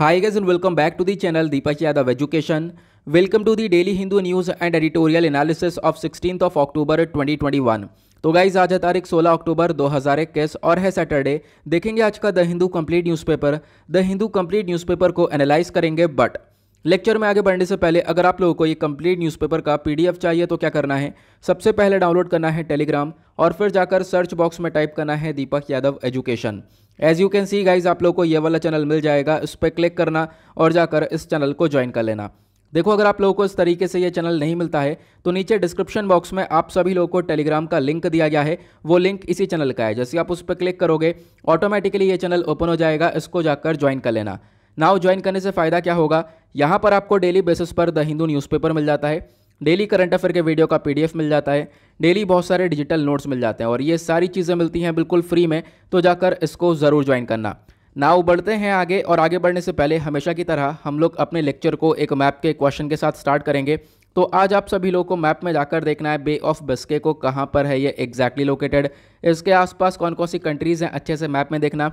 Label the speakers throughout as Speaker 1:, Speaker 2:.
Speaker 1: Hi guys and welcome back to the channel Deepak Yadav Education. Welcome to the daily Hindu news and editorial analysis of 16th of October 2021. तो guys आज है तारीख 16 अक्टूबर 2021 और है Saturday देखेंगे आज का the Hindu complete newspaper the Hindu complete newspaper को एनालाइज करेंगे बट लेक्चर में आगे बढ़ने से पहले अगर आप लोगों को ये कंप्लीट न्यूज़पेपर का पीडीएफ चाहिए तो क्या करना है सबसे पहले डाउनलोड करना है टेलीग्राम और फिर जाकर सर्च बॉक्स में टाइप करना है Deepak Yadav education as you can see guys आप लोग को ये वाला चैनल मिल जाएगा इस पर क्लिक करना और जाकर इस चैनल को ज्वाइन कर लेना देखो अगर आप लोगों को इस तरीके से ये चैनल नहीं मिलता है तो नीचे डिस्क्रिप्शन बॉक्स में आप सभी लोगों को टेलीग्राम का लिंक दिया गया है वो लिंक इसी चैनल का है जैसे आप उस पर क्लिक करोगे ऑटोमेटिकली ये चैनल ओपन हो जाएगा इसको जाकर ज्वाइन कर लेना नाउ ज्वाइन करने से फ़ायदा क्या होगा यहाँ पर आपको डेली बेसिस पर द हिंदू न्यूज़पेपर मिल जाता है डेली करंट अफेयर के वीडियो का पीडीएफ मिल जाता है डेली बहुत सारे डिजिटल नोट्स मिल जाते हैं और ये सारी चीज़ें मिलती हैं बिल्कुल फ्री में तो जाकर इसको ज़रूर ज्वाइन करना नाउ बढ़ते हैं आगे और आगे बढ़ने से पहले हमेशा की तरह हम लोग अपने लेक्चर को एक मैप के क्वेश्चन के साथ स्टार्ट करेंगे तो आज आप सभी लोगों को मैप में जाकर देखना है बे ऑफ बिस्के को कहाँ पर है ये एग्जैक्टली लोकेटेड इसके आसपास कौन कौन सी कंट्रीज़ हैं अच्छे से मैप में देखना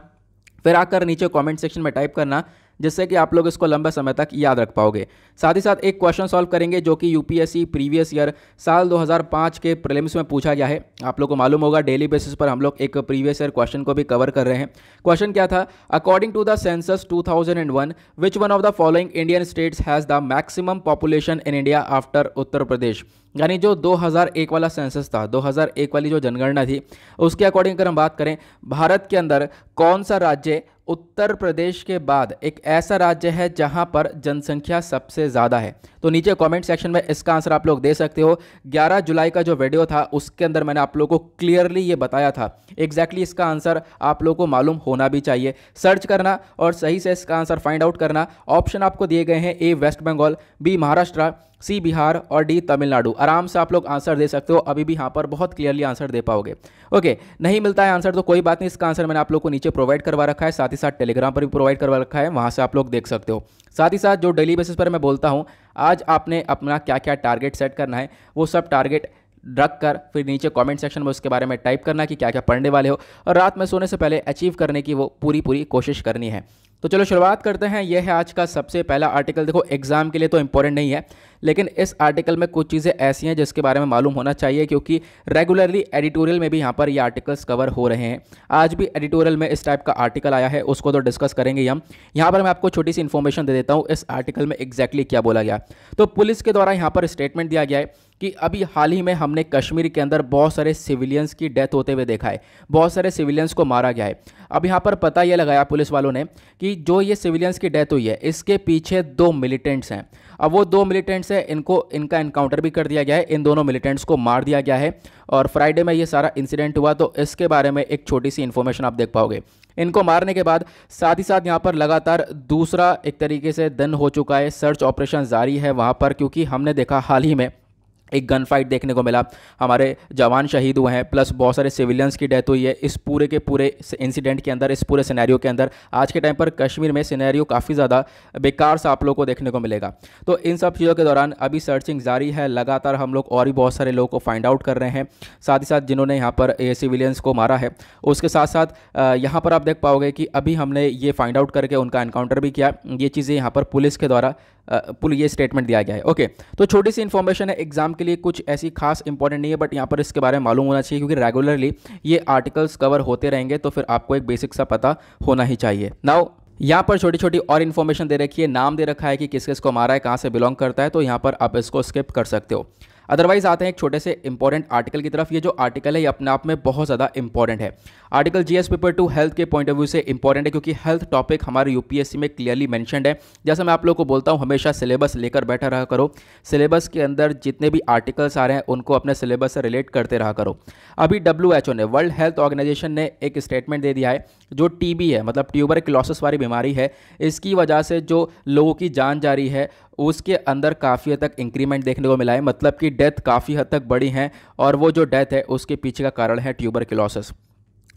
Speaker 1: फिर आकर नीचे कमेंट सेक्शन में टाइप करना जिससे कि आप लोग इसको लंबे समय तक याद रख पाओगे साथ ही साथ एक क्वेश्चन सॉल्व करेंगे जो कि यूपीएससी प्रीवियस ईयर साल 2005 के प्रलिम्स में पूछा गया है आप लोग को मालूम होगा डेली बेसिस पर हम लोग एक प्रीवियस ईयर क्वेश्चन को भी कवर कर रहे हैं क्वेश्चन क्या था according to the census 2001 which one of the following Indian states has the maximum population in India after Uttar Pradesh यानी जो 2001 वाला सेंसस था 2001 वाली जो जनगणना थी उसके अकॉर्डिंग अगर हम बात करें भारत के अंदर कौन सा राज्य उत्तर प्रदेश के बाद एक ऐसा राज्य है जहां पर जनसंख्या सबसे ज़्यादा है तो नीचे कमेंट सेक्शन में इसका आंसर आप लोग दे सकते हो 11 जुलाई का जो वीडियो था उसके अंदर मैंने आप लोगों को क्लियरली ये बताया था एग्जैक्टली exactly इसका आंसर आप लोगों को मालूम होना भी चाहिए सर्च करना और सही से इसका आंसर फाइंड आउट करना ऑप्शन आपको दिए गए हैं A West Bengal B Maharashtra C Bihar और डी तमिलनाडु आराम से आप लोग आंसर दे सकते हो अभी भी यहाँ पर बहुत क्लियरली आंसर दे पाओगे ओके नहीं मिलता है आंसर तो कोई बात नहीं इसका आंसर मैंने आप लोग को नीचे प्रोवाइड करवा रखा है साथ ही साथ टेलीग्राम पर भी प्रोवाइड करवा रखा है वहाँ से आप लोग देख सकते हो साथ ही साथ जो डेली बेसिस पर मैं बोलता हूँ आज आपने अपना क्या क्या टारगेट सेट करना है वो सब टारगेट रख कर फिर नीचे कमेंट सेक्शन में उसके बारे में टाइप करना कि क्या क्या पढ़ने वाले हो और रात में सोने से पहले अचीव करने की वो पूरी पूरी कोशिश करनी है तो चलो शुरुआत करते हैं यह है आज का सबसे पहला आर्टिकल देखो एग्ज़ाम के लिए तो इम्पोर्टेंट नहीं है लेकिन इस आर्टिकल में कुछ चीज़ें ऐसी हैं जिसके बारे में मालूम होना चाहिए क्योंकि रेगुलरली एडिटोरियल में भी यहाँ पर ये आर्टिकल्स कवर हो रहे हैं आज भी एडिटोरियल में इस टाइप का आर्टिकल आया है उसको तो डिस्कस करेंगे हम यहाँ पर मैं आपको छोटी सी इन्फॉर्मेशन दे देता हूँ इस आर्टिकल में एग्जैक्टली क्या बोला गया तो पुलिस के द्वारा यहाँ पर स्टेटमेंट दिया गया है कि अभी हाल ही में हमने कश्मीर के अंदर बहुत सारे सिविलियंस की डेथ होते हुए देखा है बहुत सारे सिविलियंस को मारा गया है अब यहाँ पर पता यह लगाया पुलिस वालों ने कि जो ये सिविलियंस की डेथ हुई है इसके पीछे दो मिलिटेंट्स हैं अब वो दो मिलिटेंट्स हैं इनको इनका इनकाउंटर भी कर दिया गया है इन दोनों मिलिटेंट्स को मार दिया गया है और फ्राइडे में ये सारा इंसिडेंट हुआ तो इसके बारे में एक छोटी सी इन्फॉर्मेशन आप देख पाओगे इनको मारने के बाद साथ ही साथ यहाँ पर लगातार दूसरा एक तरीके से दिन हो चुका है सर्च ऑपरेशन जारी है वहाँ पर क्योंकि हमने देखा हाल ही में एक गन फाइट देखने को मिला हमारे जवान शहीद हुए हैं प्लस बहुत सारे सिविलियंस की डेथ हुई है इस पूरे के पूरे इंसिडेंट के अंदर इस पूरे सिनेरियो के अंदर आज के टाइम पर कश्मीर में सिनेरियो काफ़ी ज़्यादा बेकार सा आप लोग को देखने को मिलेगा तो इन सब चीज़ों के दौरान अभी सर्चिंग जारी है लगातार हम लोग और भी बहुत सारे लोगों को फाइंड आउट कर रहे हैं साथ ही साथ जिन्होंने यहाँ पर सिविलियंस को मारा है उसके साथ साथ यहाँ पर आप देख पाओगे कि अभी हमने ये फाइंड आउट करके उनका इनकाउंटर भी किया ये चीज़ें यहाँ पर पुलिस के द्वारा पुल ये स्टेटमेंट दिया गया है ओके तो छोटी सी इन्फॉर्मेशन है एग्जाम के लिए कुछ ऐसी खास इंपॉर्टेंट नहीं है बट यहाँ पर इसके बारे में मालूम होना चाहिए क्योंकि रेगुलरली ये आर्टिकल्स कवर होते रहेंगे तो फिर आपको एक बेसिक सा पता होना ही चाहिए नाउ यहाँ पर छोटी छोटी और इन्फॉर्मेशन दे रखी है नाम दे रखा है कि किस किस को मारा है कहाँ से बिलोंग करता है तो यहाँ पर आप इसको स्किप कर सकते हो अदरवाइज आते हैं एक छोटे से इंपॉर्टेंट आर्टिकल की तरफ ये जो आर्टिकल है ये अपने आप में बहुत ज़्यादा इंपॉर्टेंट है article GS paper two health के पॉइंट ऑफ व्यू से इंपॉर्टेंट है क्योंकि हेल्थ टॉपिक हमारे यूपीएससी में क्लियरली मैंशनड है जैसा मैं आप लोग को बोलता हूँ हमेशा सिलेबस लेकर बैठा रहा करो सिलेबस के अंदर जितने भी आर्टिकल्स आ रहे हैं उनको अपने सिलेबस से रिलेट करते रहा करो अभी डब्ल्यू ने वर्ल्ड हेल्थ ऑर्गेनाइजेशन ने एक स्टेटमेंट दे दिया है जो टीबी है मतलब ट्यूबर क्लॉसिस वाली बीमारी है इसकी वजह से जो लोगों की जान जा रही है उसके अंदर काफ़ी हद तक इंक्रीमेंट देखने को मिला है मतलब कि डेथ काफ़ी हद तक बड़ी हैं और वो जो डेथ है उसके पीछे का कारण है ट्यूबर क्लॉसिस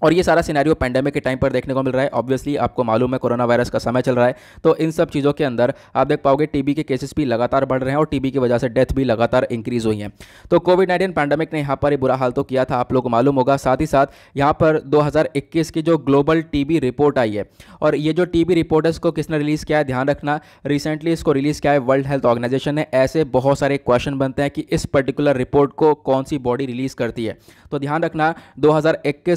Speaker 1: और ये सारा सिनेरियो पैंडेमिक के टाइम पर देखने को मिल रहा है ऑब्वियसली आपको मालूम है कोरोना वायरस का समय चल रहा है तो इन सब चीज़ों के अंदर आप देख पाओगे टीबी के केसेस भी लगातार बढ़ रहे हैं और टीबी की वजह से डेथ भी लगातार इंक्रीज हुई है तो कोविड नाइन्टीन पैंडेमिक ने यहाँ पर ही बुरा हाल तो किया था आप लोग को मालूम होगा साथ ही साथ यहाँ पर दो की जो ग्लोबल टी रिपोर्ट आई है और ये जो टी रिपोर्ट है इसको किसने रिलीज़ किया है ध्यान रखना रिसेंटली इसको रिलीज़ किया है वर्ल्ड हेल्थ ऑर्गेनाइजेशन ने ऐसे बहुत सारे क्वेश्चन बनते हैं कि इस पर्टिकुलर रिपोर्ट को कौन सी बॉडी रिलीज़ करती है तो ध्यान रखना दो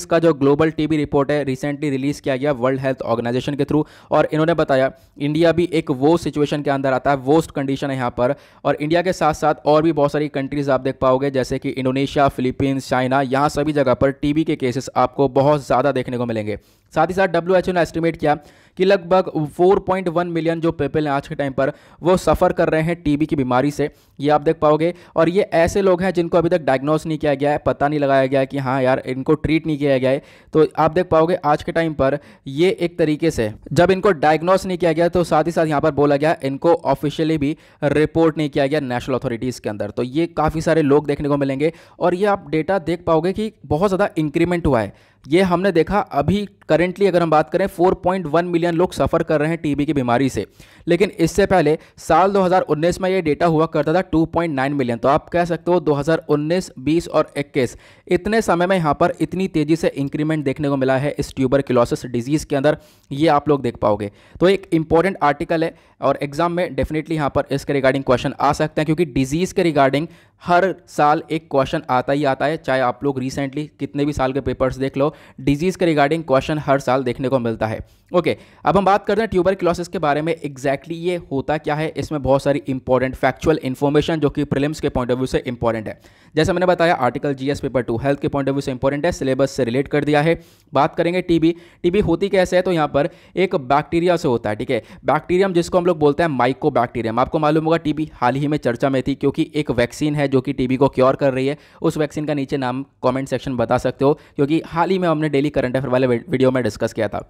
Speaker 1: का जो ग्लोबल ग्लोबल टीबी रिपोर्ट है रिसेंटली रिलीज़ किया गया वर्ल्ड हेल्थ ऑर्गेनाइजेशन के थ्रू और इन्होंने बताया इंडिया भी एक वो सिचुएशन के अंदर आता है वोस्ट कंडीशन है यहाँ पर और इंडिया के साथ साथ और भी बहुत सारी कंट्रीज़ आप देख पाओगे जैसे कि इंडोनेशिया फिलीपींस चाइना यहाँ सभी जगह पर टीबी के केसेस आपको बहुत ज़्यादा देखने को मिलेंगे साथ ही साथ डब्ल्यू ने एस्टिमेट किया कि लगभग 4.1 मिलियन जो पीपल हैं आज के टाइम पर वो सफ़र कर रहे हैं टीबी की बीमारी से ये आप देख पाओगे और ये ऐसे लोग हैं जिनको अभी तक डायग्नोस नहीं किया गया है पता नहीं लगाया गया है कि हाँ यार इनको ट्रीट नहीं किया गया है तो आप देख पाओगे आज के टाइम पर ये एक तरीके से जब इनको डायग्नोस नहीं किया गया तो साथ ही साथ यहाँ पर बोला गया इनको ऑफिशियली भी रिपोर्ट नहीं किया गया नेशनल अथॉरिटीज़ के अंदर तो ये काफ़ी सारे लोग देखने को मिलेंगे और ये आप डेटा देख पाओगे कि बहुत ज़्यादा इंक्रीमेंट हुआ है ये हमने देखा अभी करेंटली अगर हम बात करें 4.1 मिलियन लोग सफ़र कर रहे हैं टीबी की बीमारी से लेकिन इससे पहले साल 2019 में ये डेटा हुआ करता था 2.9 मिलियन तो आप कह सकते हो 2019, 20 और 21 इतने समय में यहाँ पर इतनी तेज़ी से इंक्रीमेंट देखने को मिला है इस ट्यूबर डिजीज़ के अंदर ये आप लोग देख पाओगे तो एक इम्पॉर्टेंट आर्टिकल है और एग्जाम में डेफिनेटली यहाँ पर इसके रिगार्डिंग क्वेश्चन आ सकते हैं क्योंकि डिजीज़ के रिगार्डिंग हर साल एक क्वेश्चन आता ही आता है चाहे आप लोग रिसेंटली कितने भी साल के पेपर्स देख लो डिजीज़ के रिगार्डिंग क्वेश्चन हर साल देखने को मिलता है ओके okay, अब हम बात करते हैं ट्यूबर क्लॉसिस के बारे में एग्जैक्टली exactly ये होता क्या है इसमें बहुत सारी इंपॉर्टेंट फैक्चुअल इन्फॉर्मेशन जो कि प्रिलिम्स के पॉइंट ऑफ व्यू से इंपॉर्टेंट है जैसे मैंने बताया article GS paper two health के पॉइंट ऑफ व्यू से इंपॉर्टेंट है सिलेबस से रिलेट कर दिया है बात करेंगे टीबी टीबी होती कैसे है तो यहाँ पर एक बैक्टीरिया से होता है ठीक है बैक्टीरियम जिसको हम लोग बोलते हैं माइको बैक्टीरियम आपको मालूम होगा टीबी हाल ही में चर्चा में थी क्योंकि एक वैक्सीन है जो कि टीबी को क्योर कर रही है उस वैक्सीन का नीचे नाम कॉमेंट सेक्शन बता सकते हो क्योंकि हाल ही में हमने डेली करंट अफेयर वाले वीडियो में डिस्कस किया था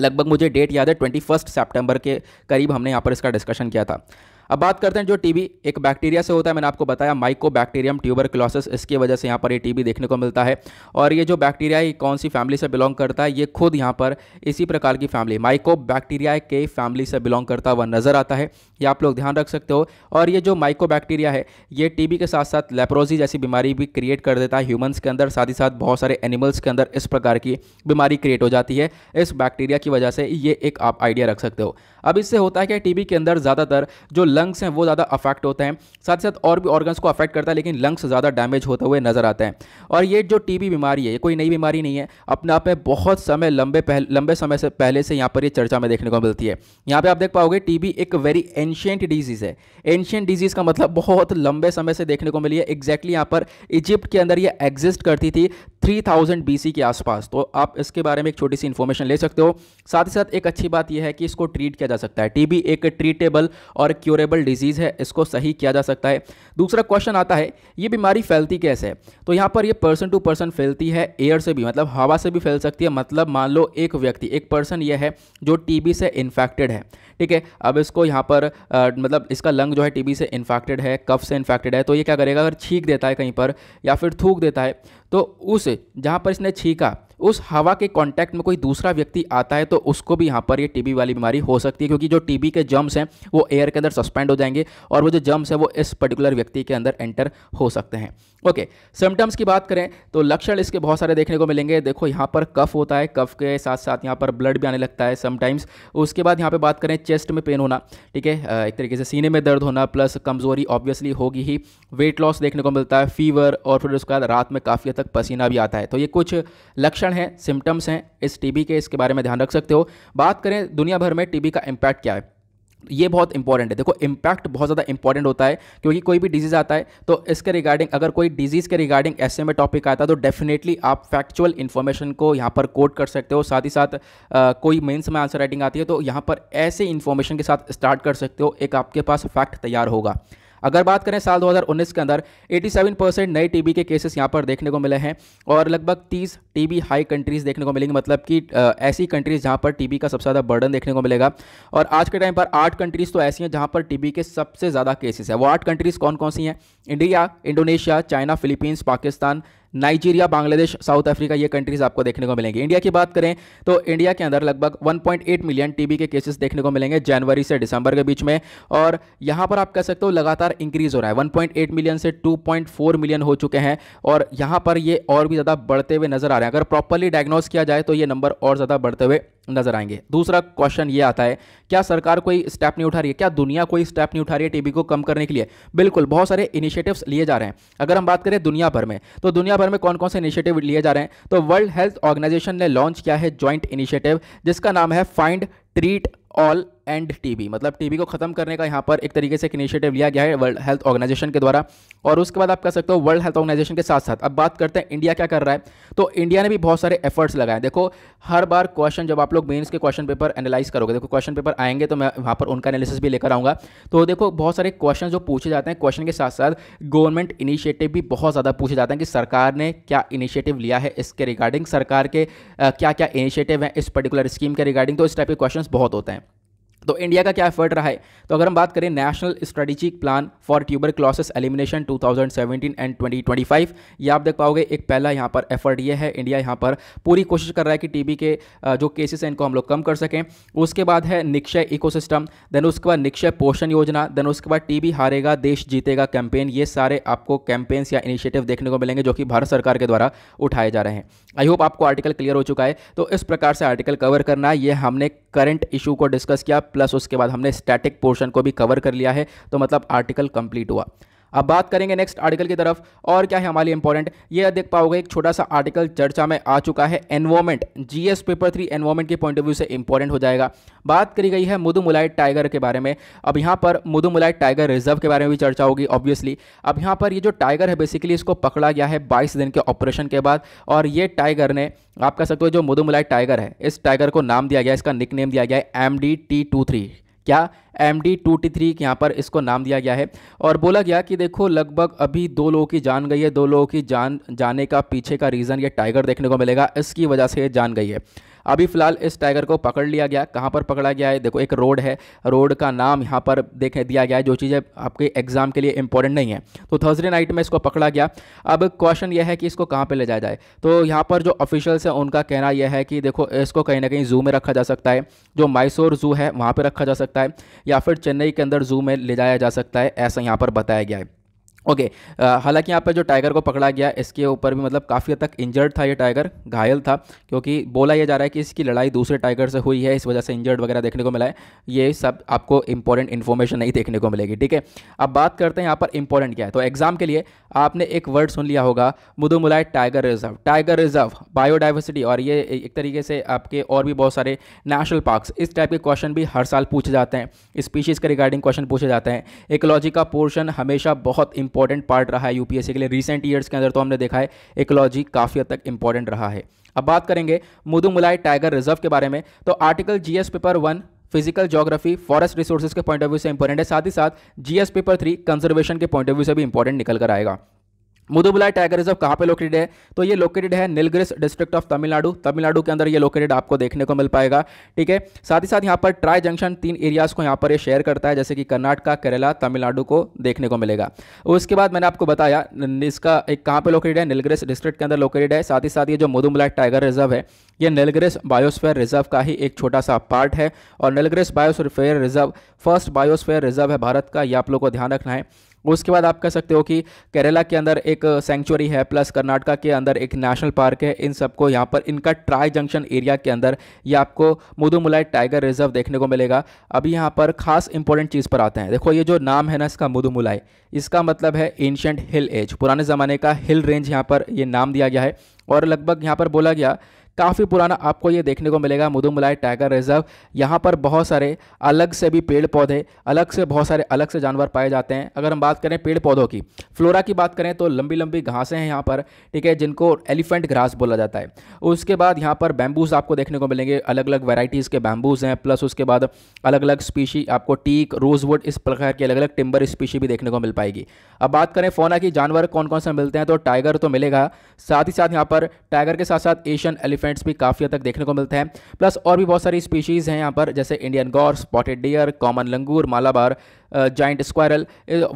Speaker 1: लगभग मुझे डेट याद है ट्वेंटी फर्स्ट सेप्टेम्बर के करीब हमने यहाँ पर इसका डिस्कशन किया था अब बात करते हैं जो टीबी एक बैक्टीरिया से होता है मैंने आपको बताया माइको बैक्टीरियम ट्यूबर क्लॉसिस इसकी वजह से यहाँ पर ये टीबी देखने को मिलता है और ये जो बैक्टीरिया है कौन सी फैमिली से बिलोंग करता है ये खुद यहाँ पर इसी प्रकार की फैमिली माइको बैक्टीरिया के फैमिली से बिलोंग करता हुआ नज़र आता है ये आप लोग ध्यान रख सकते हो और ये जो माइको बैक्टीरिया है ये टीबी के साथ साथ लेप्रोजी जैसी बीमारी भी क्रिएट कर देता है ह्यूमन्स के अंदर साथ ही साथ बहुत सारे एनिमल्स के अंदर इस प्रकार की बीमारी क्रिएट हो जाती है इस बैक्टीरिया की वजह से ये एक आप आइडिया रख सकते हो अब इससे होता है कि टीबी के अंदर ज़्यादातर जो लंग्स हैं वो ज़्यादा अफेक्ट होते हैं साथ ही साथ और भी ऑर्गन्स को अफेक्ट करता है लेकिन लंग्स ज़्यादा डैमेज होते हुए नज़र आते हैं और ये जो टीबी बीमारी है ये कोई नई बीमारी नहीं है अपने आप में बहुत समय लंबे लंबे समय से पहले से यहाँ पर ये चर्चा में देखने को मिलती है यहाँ पर आप देख पाओगे टीबी एक वेरी एंशियंट डिजीज़ है एंशियंट डिजीज़ का मतलब बहुत लंबे समय से देखने को मिली है एग्जैक्टली यहाँ पर इजिप्ट के अंदर ये एग्जिस्ट करती थी 3000 बीसी के आसपास तो आप इसके बारे में एक छोटी सी इन्फॉर्मेशन ले सकते हो साथ ही साथ एक अच्छी बात यह है कि इसको ट्रीट किया जा जा सकता है टीबी एक ट्रीटेबल और क्योरेबल डिजीज़ है इसको सही किया जा सकता है दूसरा क्वेश्चन आता है ये बीमारी फैलती कैसे है तो यहाँ पर ये पर्सन टू पर्सन फैलती है एयर से भी मतलब हवा से भी फैल सकती है मतलब मान लो एक व्यक्ति एक पर्सन यह है जो टीबी से इन्फेक्टेड है ठीक है अब इसको यहाँ पर आ, मतलब इसका लंग जो है टीबी से इन्फेक्टेड है कफ से इन्फेक्टेड है तो ये क्या करेगा अगर छींक देता है कहीं पर या फिर थूक देता है तो उस जहाँ पर इसने छींका उस हवा के कांटेक्ट में कोई दूसरा व्यक्ति आता है तो उसको भी यहाँ पर ये टीबी वाली बीमारी हो सकती है क्योंकि जो टीबी के जम्स हैं वो एयर के अंदर सस्पेंड हो जाएंगे और वो जो जम्स हैं वो इस पर्टिकुलर व्यक्ति के अंदर एंटर हो सकते हैं ओके okay, सिम्टम्स की बात करें तो लक्षण इसके बहुत सारे देखने को मिलेंगे देखो यहाँ पर कफ होता है कफ के साथ साथ यहाँ पर ब्लड भी आने लगता है समटाइम्स उसके बाद यहाँ पे बात करें चेस्ट में पेन होना ठीक है एक तरीके से सीने में दर्द होना प्लस कमज़ोरी ऑब्वियसली होगी ही वेट लॉस देखने को मिलता है फीवर और फिर उसके बाद रात में काफ़ी हद तक पसीना भी आता है तो ये कुछ लक्षण हैं सिम्टम्स हैं इस टी के इसके बारे में ध्यान रख सकते हो बात करें दुनिया भर में टी का इम्पैक्ट क्या है ये बहुत इंपॉर्टेंट है देखो इम्पैक्ट बहुत ज़्यादा इंपॉर्टेंट होता है क्योंकि कोई भी डिजीज़ आता है तो इसके रिगार्डिंग अगर कोई डिजीज़ के रिगार्डिंग ऐसे में टॉपिक आता है तो डेफिनेटली आप फैक्चुअल इन्फॉर्मेशन को यहाँ पर कोट कर सकते हो साथ ही साथ आ, कोई मेन्स में आंसर राइटिंग आती है तो यहाँ पर ऐसे इन्फॉर्मेशन के साथ स्टार्ट कर सकते हो एक आपके पास फैक्ट तैयार होगा अगर बात करें साल 2019 के अंदर 87 परसेंट नए टीबी के केसेस यहाँ पर देखने को मिले हैं और लगभग 30 टीबी हाई कंट्रीज़ देखने को मिलेंगी मतलब कि ऐसी कंट्रीज़ जहाँ पर टीबी का सबसे ज़्यादा बर्डन देखने को मिलेगा और आज के टाइम पर आठ कंट्रीज़ तो ऐसी हैं जहाँ पर टीबी के सबसे ज़्यादा केसेस है वो आठ कंट्रीज़ कौन कौन सी हैं India Indonesia China Philippines Pakistan Nigeria Bangladesh South Africa ये कंट्रीज आपको देखने को मिलेंगी इंडिया की बात करें तो इंडिया के अंदर लगभग 1.8 मिलियन टीबी के केसेस देखने को मिलेंगे जनवरी से दिसंबर के बीच में और यहाँ पर आप कह सकते हो लगातार इंक्रीज हो रहा है 1.8 मिलियन से 2.4 मिलियन हो चुके हैं और यहाँ पर ये और भी ज़्यादा बढ़ते हुए नजर आ रहे हैं अगर प्रॉपरली डायग्नोज किया जाए तो ये नंबर और ज़्यादा बढ़ते हुए नजर आएंगे दूसरा क्वेश्चन ये आता है क्या सरकार कोई स्टेप नहीं उठा रही है क्या दुनिया कोई स्टेप नहीं उठा रही है टीबी को कम करने के लिए बिल्कुल बहुत सारे इनिशिएटिव्स लिए जा रहे हैं अगर हम बात करें दुनिया भर में तो दुनिया भर में कौन कौन से इनिशिएटिव लिए जा रहे हैं तो वर्ल्ड हेल्थ ऑर्गेनाइजेशन ने लॉन्च किया है ज्वाइंट इनिशिएटिव जिसका नाम है find treat all end TB मतलब टीबी को ख़त्म करने का यहाँ पर एक तरीके से एक इनिशिएटिव लिया गया है वर्ल्ड हेल्थ ऑर्गेनाइजेशन के द्वारा और उसके बाद आप कह सकते हो वर्ल्ड हेल्थ ऑर्गेनाइजेशन के साथ साथ अब बात करते हैं इंडिया क्या कर रहा है तो इंडिया ने भी बहुत सारे एफर्ट्स लगाए देखो हर बार क्वेश्चन जब आप लोग मेन्स के क्वेश्चन पेपर एनालाइज करोगे देखो क्वेश्चन पेपर आएंगे तो मैं वहाँ पर उनका एनालिसिस भी लेकर आऊँगा तो देखो बहुत सारे क्वेश्चन जो पूछे जाते हैं क्वेश्चन के साथ साथ गवर्नमेंट इनिशिएटिव भी बहुत ज़्यादा पूछे जाते हैं कि सरकार ने क्या इनिशिएटिव लिया है इसके रिगार्डिंग सरकार के क्या क्या इनिशिएटिव हैं इस पर्टिकुलर स्कीम के रिगार्डिंग तो इस टाइप के क्वेश्चन बहुत होते हैं तो इंडिया का क्या एफर्ट रहा है तो अगर हम बात करें national strategic plan for tuberculosis elimination 2017 and 2025 ये आप देख पाओगे एक पहला यहाँ पर एफर्ट ये है इंडिया यहाँ पर पूरी कोशिश कर रहा है कि टीबी के जो केसेस हैं इनको हम लोग कम कर सकें उसके बाद है निक्षय सिस्टम देन उसके बाद निक्षय पोषण योजना देन उसके बाद टीबी हारेगा देश जीतेगा कैंपेन ये सारे आपको कैंपेन्स या इनिशिएटिव देखने को मिलेंगे जो कि भारत सरकार के द्वारा उठाए जा रहे हैं आई होप आपको आर्टिकल क्लियर हो चुका है तो इस प्रकार से आर्टिकल कवर करना है ये हमने करंट इशू को डिस्कस किया प्लस उसके बाद हमने स्टैटिक पोर्शन को भी कवर कर लिया है तो मतलब आर्टिकल कंप्लीट हुआ अब बात करेंगे नेक्स्ट आर्टिकल की तरफ और क्या है हमारे इंपॉर्टेंट ये देख पाओगे एक छोटा सा आर्टिकल चर्चा में आ चुका है environment GS paper three environment के पॉइंट ऑफ व्यू से इंपॉर्टेंट हो जाएगा बात करी गई है मुदुमुलाई टाइगर के बारे में अब यहाँ पर मुदुमुलाई टाइगर रिजर्व के बारे में भी चर्चा होगी ऑब्वियसली अब यहाँ पर ये जो टाइगर है बेसिकली इसको पकड़ा गया है बाईस दिन के ऑपरेशन के बाद और ये टाइगर ने आप कह सकते हो जो मुदुमुलाई टाइगर है इस टाइगर को नाम दिया गया इसका निक दिया गया है M D T two three क्या M D two T three यहाँ पर इसको नाम दिया गया है और बोला गया कि देखो लगभग अभी दो लोगों की जान गई है दो लोगों की जान जाने का पीछे का रीज़न ये टाइगर देखने को मिलेगा इसकी वजह से ये जान गई है अभी फिलहाल इस टाइगर को पकड़ लिया गया कहाँ पर पकड़ा गया है देखो एक रोड है रोड का नाम यहाँ पर देख दिया गया है जो चीज़ें आपके एग्जाम के लिए इंपॉर्टेंट नहीं है तो थर्सडे नाइट में इसको पकड़ा गया अब क्वेश्चन यह है कि इसको कहाँ पर ले जाया जाए तो यहाँ पर जो ऑफिशियल्स हैं उनका कहना यह है कि देखो इसको कहीं ना कहीं जू में रखा जा सकता है जो माइसोर जू है वहाँ पर रखा जा सकता है या फिर चेन्नई के अंदर जू में ले जाया जा सकता है ऐसा यहाँ पर बताया गया है ओके okay, हालांकि यहाँ पर जो टाइगर को पकड़ा गया इसके ऊपर भी मतलब काफ़ी हद तक इंजर्ड था ये टाइगर घायल था क्योंकि बोला यह जा रहा है कि इसकी लड़ाई दूसरे टाइगर से हुई है इस वजह से इंजर्ड वगैरह देखने को मिला है ये सब आपको इंपॉर्टेंट इन्फॉर्मेशन नहीं देखने को मिलेगी ठीक है अब बात करते हैं यहाँ पर इंपॉर्टेंट क्या है तो एग्जाम के लिए आपने एक वर्ड सुन लिया होगा Mudumalai tiger reserve tiger reserve biodiversity और ये एक तरीके से आपके और भी बहुत सारे नेशनल पार्क्स इस टाइप के क्वेश्चन भी हर साल पूछे जाते हैं स्पीशीज़ के रिगार्डिंग क्वेश्चन पूछे जाते हैं इकोलॉजी का पोर्शन हमेशा बहुत इंपॉर्टेंट पार्ट रहा है यूपीएससी के लिए रिसेंट ईयर्स के अंदर तो हमने देखा है इकोलॉजी काफ़ी हद तक इंपॉर्टेंट रहा है अब बात करेंगे मुदुमलाई टाइगर रिजर्व के बारे में तो article GS paper one physical geography forest resources के पॉइंट ऑफ व्यू से इंपॉर्टेंट है साथ ही साथ जीएस पेपर थ्री कंजर्वेशन के पॉइंट ऑफ व्यू से भी इंपॉर्टेंट निकल कर आएगा मुदुबलाई टाइगर रिजर्व कहाँ पे लोकेटेड है तो ये लोकेटेड है नीलगिरिस डिस्ट्रिक्ट ऑफ तमिलनाडु तमिलनाडु के अंदर ये लोकेटेड आपको देखने को मिल पाएगा ठीक है साथ ही साथ यहाँ पर ट्राई जंक्शन तीन एरियाज को यहाँ पर ये शेयर करता है जैसे कि कर्नाटका केरला तमिलनाडु को देखने को मिलेगा उसके बाद मैंने आपको बताया इसका एक कहाँ पर लोकेटेड है नीलगिरिस डिस्ट्रिक्ट के अंदर लोकेटेड है साथ ही साथ ये जो मुदुमलाई टाइगर रिजर्व है ये नीलगिरिस बायोस्फेयर रिजर्व का ही एक छोटा सा पार्ट है और Nilgiris biosphere reserve first biosphere reserve है भारत का ये आप लोग को ध्यान रखना है उसके बाद आप कह सकते हो कि केरला के अंदर एक सेंचुरी है प्लस कर्नाटका के अंदर एक नेशनल पार्क है इन सबको यहाँ पर इनका ट्राई जंक्शन एरिया के अंदर ये आपको मुदुमुलाई टाइगर रिजर्व देखने को मिलेगा अभी यहाँ पर खास इंपॉर्टेंट चीज़ पर आते हैं देखो ये जो नाम है ना इसका मुदुमुलाई इसका मतलब है एंशंट हिल एज पुराने ज़माने का हिल रेंज यहाँ पर ये नाम दिया गया है और लगभग यहाँ पर बोला गया काफ़ी पुराना आपको ये देखने को मिलेगा मुदुमलाई टाइगर रिजर्व यहाँ पर बहुत सारे अलग से भी पेड़ पौधे अलग से बहुत सारे अलग से जानवर पाए जाते हैं अगर हम बात करें पेड़ पौधों की फ्लोरा की बात करें तो लंबी लंबी घासें हैं यहाँ पर ठीक है जिनको एलिफेंट ग्रास बोला जाता है उसके बाद यहाँ पर बैम्बूज आपको देखने को मिलेंगे अलग अलग वेराइटीज़ के बैम्बूज हैं प्लस उसके बाद अलग अलग स्पीशी आपको टीक रोजवुड इस प्रकार की अलग अलग टिम्बर स्पीशी भी देखने को मिल पाएगी अब बात करें फोना की जानवर कौन कौन से मिलते हैं तो टाइगर तो मिलेगा साथ ही साथ यहाँ पर टाइगर के साथ साथ एशियन एलिफेंट एलिफेंट्स भी काफ़ी हद तक देखने को मिलते हैं प्लस और भी बहुत सारी स्पीशीज़ हैं यहाँ पर जैसे Indian gaur spotted deer common langur Malabar giant squirrel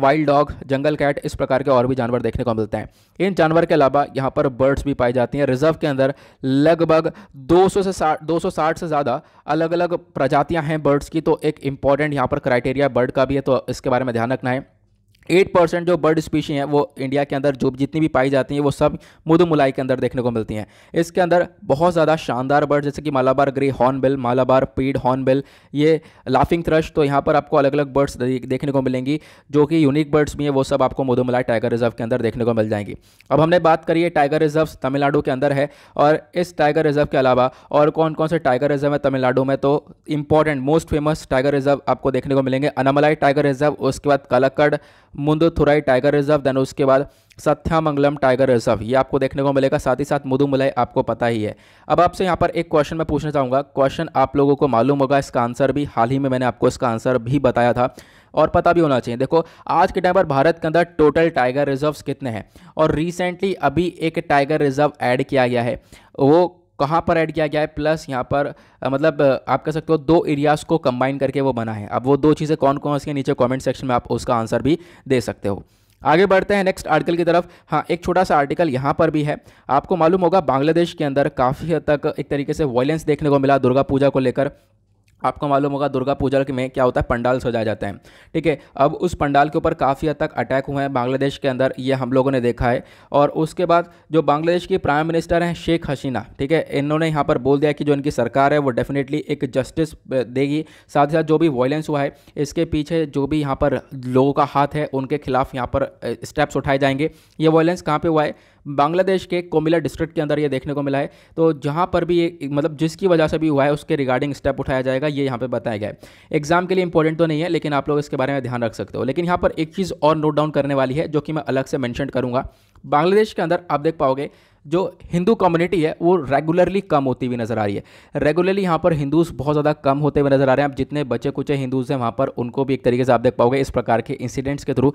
Speaker 1: wild dog jungle cat इस प्रकार के और भी जानवर देखने को मिलते हैं इन जानवर के अलावा यहाँ पर बर्ड्स भी पाई जाती हैं रिजर्व के अंदर लगभग 200 से 60 260 से ज़्यादा अलग अलग प्रजातियाँ हैं बर्ड्स की तो एक इंपॉर्टेंट यहाँ पर क्राइटेरिया बर्ड का भी है तो इसके बारे में ध्यान रखना है एट परसेंट जो बर्ड स्पीशी हैं वो इंडिया के अंदर जो जितनी भी पाई जाती हैं वो सब मुदुमलाई के अंदर देखने को मिलती हैं इसके अंदर बहुत ज़्यादा शानदार बर्ड जैसे कि मालाबार ग्रे हॉर्नबिल मालाबार पीड हॉर्नबिल ये लाफिंग थ्रश तो यहाँ पर आपको अलग अलग बर्ड्स देखने को मिलेंगी जो कि यूनिक बर्ड्स भी हैं वो सब आपको मुदुमलाई टाइगर रिजर्व के अंदर देखने को मिल जाएंगी अब हमने बात करी है टाइगर रिजर्व तमिलनाडु के अंदर है और इस टाइगर रिजर्व के अलावा और कौन कौन से टाइगर रिजर्व है तमिलनाडु में तो important most famous tiger reserve आपको देखने को मिलेंगे अनामलाई टाइगर रिजर्व उसके बाद Kalakkad Mundanthurai tiger reserve then उसके बाद सत्यामंगलम टाइगर रिजर्व ये आपको देखने को मिलेगा साथ ही साथ मुदुमलाई आपको पता ही है अब आपसे यहाँ पर एक क्वेश्चन मैं पूछना चाहूँगा क्वेश्चन आप लोगों को मालूम होगा इसका आंसर भी हाल ही में मैंने आपको इसका आंसर भी बताया था और पता भी होना चाहिए देखो आज के टाइम पर भारत के अंदर टोटल टाइगर रिजर्व्स कितने हैं और रिसेंटली अभी एक टाइगर रिजर्व ऐड किया गया है वो कहाँ पर ऐड किया गया है प्लस यहाँ पर मतलब आप कह सकते हो दो एरियाज़ को कंबाइन करके वो बना है अब वो दो चीज़ें कौन कौन सी नीचे कमेंट सेक्शन में आप उसका आंसर भी दे सकते हो आगे बढ़ते हैं नेक्स्ट आर्टिकल की तरफ हाँ एक छोटा सा आर्टिकल यहाँ पर भी है आपको मालूम होगा बांग्लादेश के अंदर काफ़ी हद तक एक तरीके से वॉयलेंस देखने को मिला दुर्गा पूजा को लेकर आपको मालूम होगा दुर्गा पूजा में क्या होता है पंडाल सजाया जाता है ठीक है अब उस पंडाल के ऊपर काफ़ी हद तक अटैक हुए हैं बांग्लादेश के अंदर ये हम लोगों ने देखा है और उसके बाद जो बांग्लादेश की प्राइम मिनिस्टर हैं शेख हसीना ठीक है इन्होंने यहाँ पर बोल दिया कि जो इनकी सरकार है वो डेफिनेटली एक जस्टिस देगी साथ ही साथ जो भी वॉयलेंस हुआ है इसके पीछे जो भी यहाँ पर लोगों का हाथ है उनके खिलाफ यहाँ पर स्टेप्स उठाए जाएंगे ये वॉयलेंस कहाँ पर हुआ है बांग्लादेश के कोमिला डिस्ट्रिक्ट के अंदर ये देखने को मिला है तो जहाँ पर भी ये मतलब जिसकी वजह से भी हुआ है उसके रिगार्डिंग स्टेप उठाया जाएगा ये यहाँ पर बताया गया है एग्जाम के लिए इंपॉर्टेंट तो नहीं है लेकिन आप लोग इसके बारे में ध्यान रख सकते हो लेकिन यहाँ पर एक चीज़ और नोट डाउन करने वाली है जो कि मैं अलग से मैंशन करूँगा बांग्लादेश के अंदर आप देख पाओगे जो हिंदू कम्युनिटी है वो रेगुलरली कम होती हुई नज़र आ रही है रेगुलरली यहाँ पर हिंदूज बहुत ज़्यादा कम होते हुए नज़र आ रहे हैं अब जितने बचे कुचे हिंदूज हैं वहाँ पर उनको भी एक तरीके से आप देख पाओगे इस प्रकार के इंसिडेंट्स के थ्रू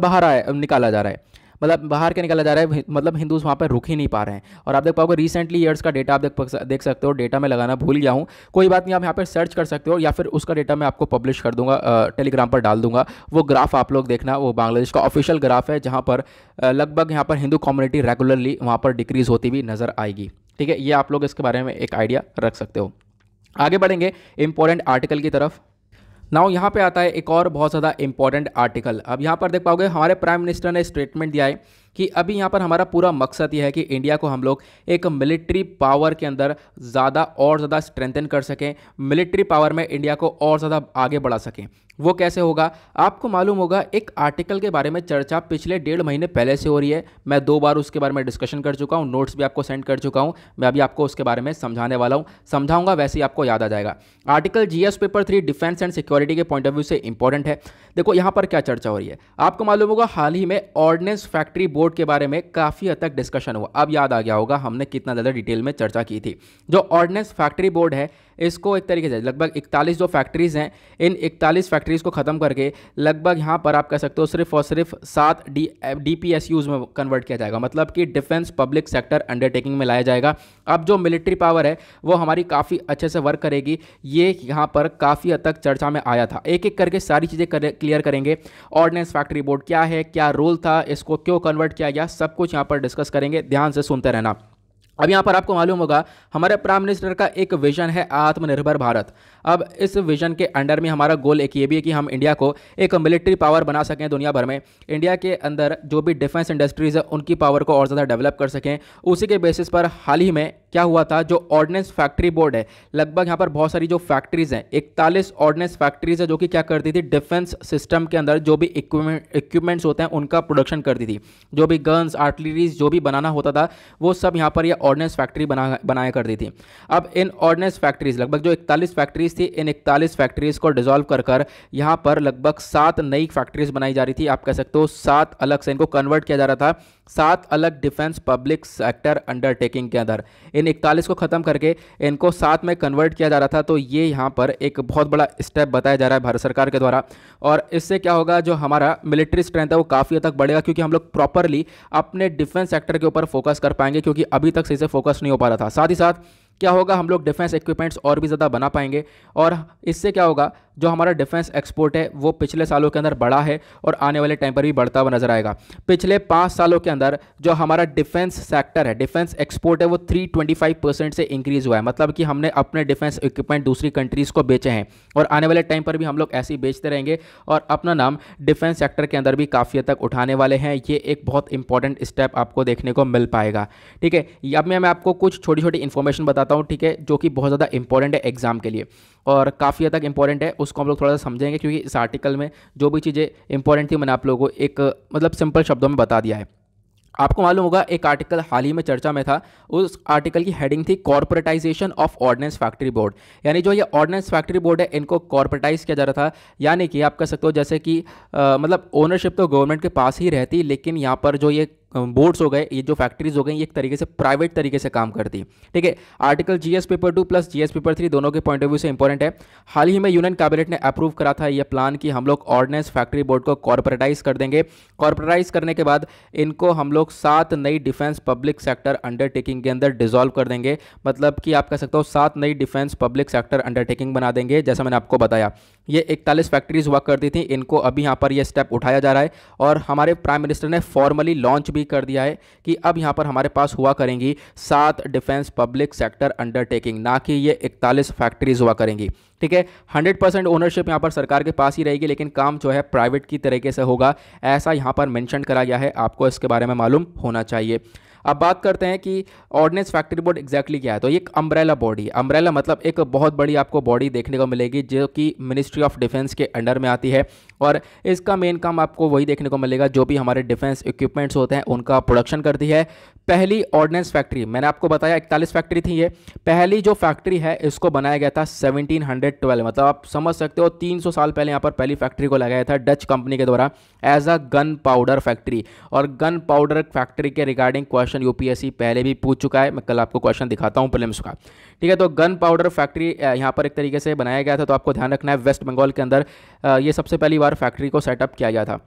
Speaker 1: बाहर आया निकाला जा रहा है मतलब बाहर के निकाला जा रहा है मतलब हिंदूज वहाँ पर रुक ही नहीं पा रहे हैं और आप देख पाओगे रिसेंटली ईयर्स का डेटा आप देख देख सकते हो डेटा में लगाना भूल गया हूँ कोई बात नहीं आप यहाँ पर सर्च कर सकते हो या फिर उसका डेटा मैं आपको पब्लिश कर दूंगा टेलीग्राम पर डाल दूंगा वो ग्राफ आप लोग देखना वो बांग्लादेश का ऑफिशियल ग्राफ है जहाँ पर लगभग यहाँ पर हिंदू कम्युनिटी रेगुलरली वहाँ पर डिक्रीज़ होती हुई नज़र आएगी ठीक है ये आप लोग इसके बारे में एक आइडिया रख सकते हो आगे बढ़ेंगे इंपॉर्टेंट आर्टिकल की तरफ नाउ यहाँ पे आता है एक और बहुत ज़्यादा इंपॉर्टेंट आर्टिकल अब यहाँ पर देख पाओगे हमारे प्राइम मिनिस्टर ने स्टेटमेंट दिया है कि अभी यहाँ पर हमारा पूरा मकसद यह है कि इंडिया को हम लोग एक मिलिट्री पावर के अंदर ज़्यादा और ज़्यादा स्ट्रेंथन कर सकें मिलिट्री पावर में इंडिया को और ज़्यादा आगे बढ़ा सकें वो कैसे होगा आपको मालूम होगा एक आर्टिकल के बारे में चर्चा पिछले डेढ़ महीने पहले से हो रही है मैं दो बार उसके बारे में डिस्कशन कर चुका हूँ नोट्स भी आपको सेंड कर चुका हूँ मैं अभी आपको उसके बारे में समझाने वाला हूँ समझाऊंगा वैसे ही आपको याद आ जाएगा article GS paper three defence and security के पॉइंट ऑफ व्यू से इंपॉर्टेंट है देखो यहाँ पर क्या चर्चा हो रही है आपको मालूम होगा हाल ही में ऑर्डिनेंस फैक्ट्री बोर्ड कोड के बारे में काफ़ी हद तक डिस्कशन हुआ अब याद आ गया होगा हमने कितना ज़्यादा डिटेल में चर्चा की थी जो ऑर्डिनेंस फैक्ट्री बोर्ड है इसको एक तरीके से लगभग इकतालीस जो फैक्ट्रीज़ हैं इन इकतालीस फैक्ट्रीज़ को ख़त्म करके लगभग यहाँ पर आप कह सकते हो सिर्फ और सिर्फ सात D D P S Us में कन्वर्ट किया जाएगा मतलब कि डिफेंस पब्लिक सेक्टर अंडरटेकिंग में लाया जाएगा अब जो मिलिट्री पावर है वो हमारी काफ़ी अच्छे से वर्क करेगी ये यहाँ पर काफ़ी हद तक चर्चा में आया था एक एक करके सारी चीज़ें कर, क्लियर करेंगे ऑर्डिनेंस फैक्ट्री बोर्ड क्या है क्या रोल था इसको क्यों कन्वर्ट किया गया सब कुछ यहाँ पर डिस्कस करेंगे ध्यान से सुनते रहना अब यहाँ पर आपको मालूम होगा हमारे प्राइम मिनिस्टर का एक विजन है आत्मनिर्भर भारत अब इस विजन के अंडर में हमारा गोल एक ये भी है कि हम इंडिया को एक मिलिट्री पावर बना सकें दुनिया भर में इंडिया के अंदर जो भी डिफेंस इंडस्ट्रीज़ है उनकी पावर को और ज़्यादा डेवलप कर सकें उसी के बेसिस पर हाल ही में क्या हुआ था जो ऑर्डिनेंस फैक्ट्री बोर्ड है लगभग यहाँ पर बहुत सारी जो फैक्ट्रीज़ हैं इकतालीस ऑर्डिनेंस फैक्ट्रीज़ है जो कि क्या करती थी डिफेंस सिस्टम के अंदर जो भी इक्विपमेंट्स होते हैं उनका प्रोडक्शन करती थी जो भी गन्स आर्टिलरीज जो भी बनाना होता था वो सब यहाँ पर यह ऑर्डिनेंस फैक्ट्री बना बनाया करती थी अब इन ऑर्डिनेंस फैक्ट्रीज़ लगभग जो इकतालीस फैक्ट्रीज थी इन इकतालीस फैक्ट्रीज़ को डिजोल्व कर कर यहाँ पर लगभग सात नई फैक्ट्रीज़ बनाई जा रही थी आप कह सकते हो सात अलग से इनको कन्वर्ट किया जा रहा था सात अलग डिफेंस पब्लिक सेक्टर अंडरटेकिंग के अंदर इन इकतालीस को ख़त्म करके इनको सात में कन्वर्ट किया जा रहा था तो ये यहाँ पर एक बहुत बड़ा स्टेप बताया जा रहा है भारत सरकार के द्वारा और इससे क्या होगा जो हमारा मिलिट्री स्ट्रेंथ है वो काफ़ी हद तक बढ़ेगा क्योंकि हम लोग प्रॉपरली अपने डिफेंस सेक्टर के ऊपर फोकस कर पाएंगे क्योंकि अभी तक से इसे फोकस नहीं हो पा रहा था साथ ही साथ क्या होगा हम लोग डिफेंस इक्विपमेंट्स और भी ज़्यादा बना पाएंगे और इससे क्या होगा जो हमारा डिफेंस एक्सपोर्ट है वो पिछले सालों के अंदर बढ़ा है और आने वाले टाइम पर भी बढ़ता हुआ नजर आएगा पिछले पाँच सालों के अंदर जो हमारा डिफेंस सेक्टर है डिफेंस एक्सपोर्ट है वो 325 परसेंट से इंक्रीज़ हुआ है मतलब कि हमने अपने डिफेंस इक्विपमेंट दूसरी कंट्रीज़ को बेचे हैं और आने वाले टाइम पर भी हम लोग ऐसे ही बेचते रहेंगे और अपना नाम डिफेंस सेक्टर के अंदर भी काफ़ी हद तक उठाने वाले हैं ये एक बहुत इंपॉर्टेंट स्टेप आपको देखने को मिल पाएगा ठीक है अब मैं, आपको कुछ छोटी छोटी इन्फॉर्मेशन बताता हूँ ठीक है जो कि बहुत ज़्यादा इंपॉर्टेंट है एग्ज़ाम के लिए और काफ़ी हद तक इंपॉर्टेंट है उसको हम लोग थोड़ा सा समझेंगे क्योंकि इस आर्टिकल में जो भी चीज़ें इंपॉर्टेंट थी मैंने आप लोगों को एक मतलब सिंपल शब्दों में बता दिया है आपको मालूम होगा एक आर्टिकल हाल ही में चर्चा में था उस आर्टिकल की हेडिंग थी corporatisation of ordnance factory board यानी जो ये ऑर्डिनेंस फैक्ट्री बोर्ड है इनको कॉर्पोरेटाइज किया जा रहा था यानी कि आप कह सकते हो जैसे कि आ, मतलब ओनरशिप तो गवर्नमेंट के पास ही रहती लेकिन यहाँ पर जो ये बोर्ड्स हो गए ये जो फैक्ट्रीज हो गई एक तरीके से प्राइवेट तरीके से काम करती है ठीक है article GS paper two plus GS paper three दोनों के पॉइंट ऑफ व्यू से इंपॉर्टेंट है हाल ही में यूनियन कैबिनेट ने अप्रूव करा था यह प्लान कि हम लोग ऑर्डिनेंस फैक्ट्री बोर्ड को कॉरपोरेटाइज कर देंगे कॉरपोरेटाइज करने के बाद इनको हम लोग सात नई डिफेंस पब्लिक सेक्टर अंडरटेकिंग के अंदर डिजोल्व कर देंगे मतलब कि आप कह सकते हो सात नई डिफेंस पब्लिक सेक्टर अंडरटेकिंग बना देंगे जैसा मैंने आपको बताया ये इकतालीस फैक्ट्रीज हुआ करती थी इनको अभी यहाँ पर यह स्टेप उठाया जा रहा है और हमारे प्राइम मिनिस्टर ने फॉर्मली लॉन्च भी कर दिया है कि अब यहाँ पर हमारे पास हुआ करेंगी सात डिफेंस पब्लिक सेक्टर अंडरटेकिंग ना कि ये इकतालीस फैक्ट्रीज हुआ करेंगी ठीक है हंड्रेड परसेंट ओनरशिप यहाँ पर सरकार के पास ही रहेगी लेकिन काम जो है प्राइवेट की तरीके से होगा ऐसा यहाँ पर मैंशन करा गया है आपको इसके बारे में मालूम होना चाहिए अब बात करते हैं कि ऑर्डिनेंस फैक्ट्री बोर्ड एग्जैक्टली क्या है तो एक अम्ब्रेला बॉडी अम्ब्रेला मतलब एक बहुत बड़ी आपको बॉडी देखने को मिलेगी जो कि मिनिस्ट्री ऑफ डिफेंस के अंडर में आती है और इसका मेन काम आपको वही देखने को मिलेगा जो भी हमारे डिफेंस इक्विपमेंट्स होते हैं उनका प्रोडक्शन करती है पहली ऑर्डिनेंस फैक्ट्री मैंने आपको बताया इकतालीस फैक्ट्री थी ये पहली जो फैक्ट्री है इसको बनाया गया था 1712 मतलब आप समझ सकते हो 300 साल पहले यहाँ पर पहली फैक्ट्री को लगाया था डच कंपनी के द्वारा as a gunpowder factory और गन पाउडर फैक्ट्री के रिगार्डिंग क्वेश्चन क्वेश्चन यूपीएससी पहले भी पूछ चुका है मैं कल आपको क्वेश्चन दिखाता हूँ प्रिलिम्स का ठीक है तो गन पाउडर फैक्ट्री यहाँ पर एक तरीके से बनाया गया था तो आपको ध्यान रखना है वेस्ट बंगाल के अंदर ये सबसे पहली बार फैक्ट्री को सेटअप किया गया था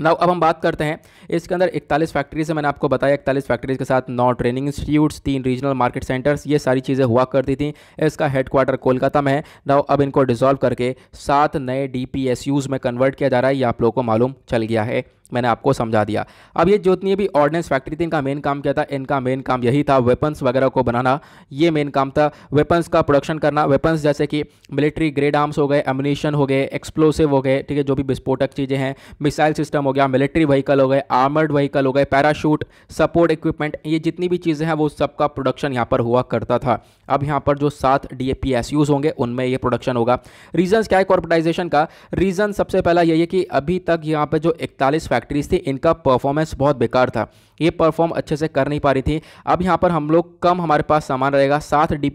Speaker 1: नाउ अब हम बात करते हैं इसके अंदर 41 फैक्ट्रीज है मैंने आपको बताया 41 फैक्ट्रीज के साथ नौ ट्रेनिंग इंस्टीट्यूट्स तीन रीजनल मार्केट सेंटर्स ये सारी चीज़ें हुआ करती थी इसका हेडक्वार्टर कोलकाता में है नाउ अब इनको डिसॉल्व करके सात नए डी में कन्वर्ट किया जा रहा है ये आप लोगों को मालूम चल गया है मैंने आपको समझा दिया अब ये जितनी भी ऑर्डिनेंस फैक्ट्री थी इनका मेन काम क्या था इनका मेन काम यही था वेपन्स वगैरह को बनाना ये मेन काम था वेपन्स का प्रोडक्शन करना वेपन्स जैसे कि मिलिट्री ग्रेड आर्म्स हो गए एमुनेशन हो गए एक्सप्लोसिव हो गए ठीक है जो भी विस्फोटक चीज़ें हैं मिसाइल सिस्टम हो गया मिलिट्री व्हीकल हो गए आर्मर्ड व्हीकल हो गए पैराशूट सपोर्ट इक्विपमेंट ये जितनी भी चीज़ें हैं वो सबका प्रोडक्शन यहाँ पर हुआ करता था अब यहाँ पर जो सात D A P S Us होंगे उनमें ये प्रोडक्शन होगा रीजन्स क्या है कॉर्पोटाइजेशन का रीज़न सबसे पहला यही है कि अभी तक यहाँ पर जो इकतालीस फैक्ट्री फैक्ट्रीज थी इनका परफॉर्मेंस बहुत बेकार था ये परफॉर्म अच्छे से कर नहीं पा रही थी अब यहाँ पर हम लोग कम हमारे पास सामान रहेगा सात डी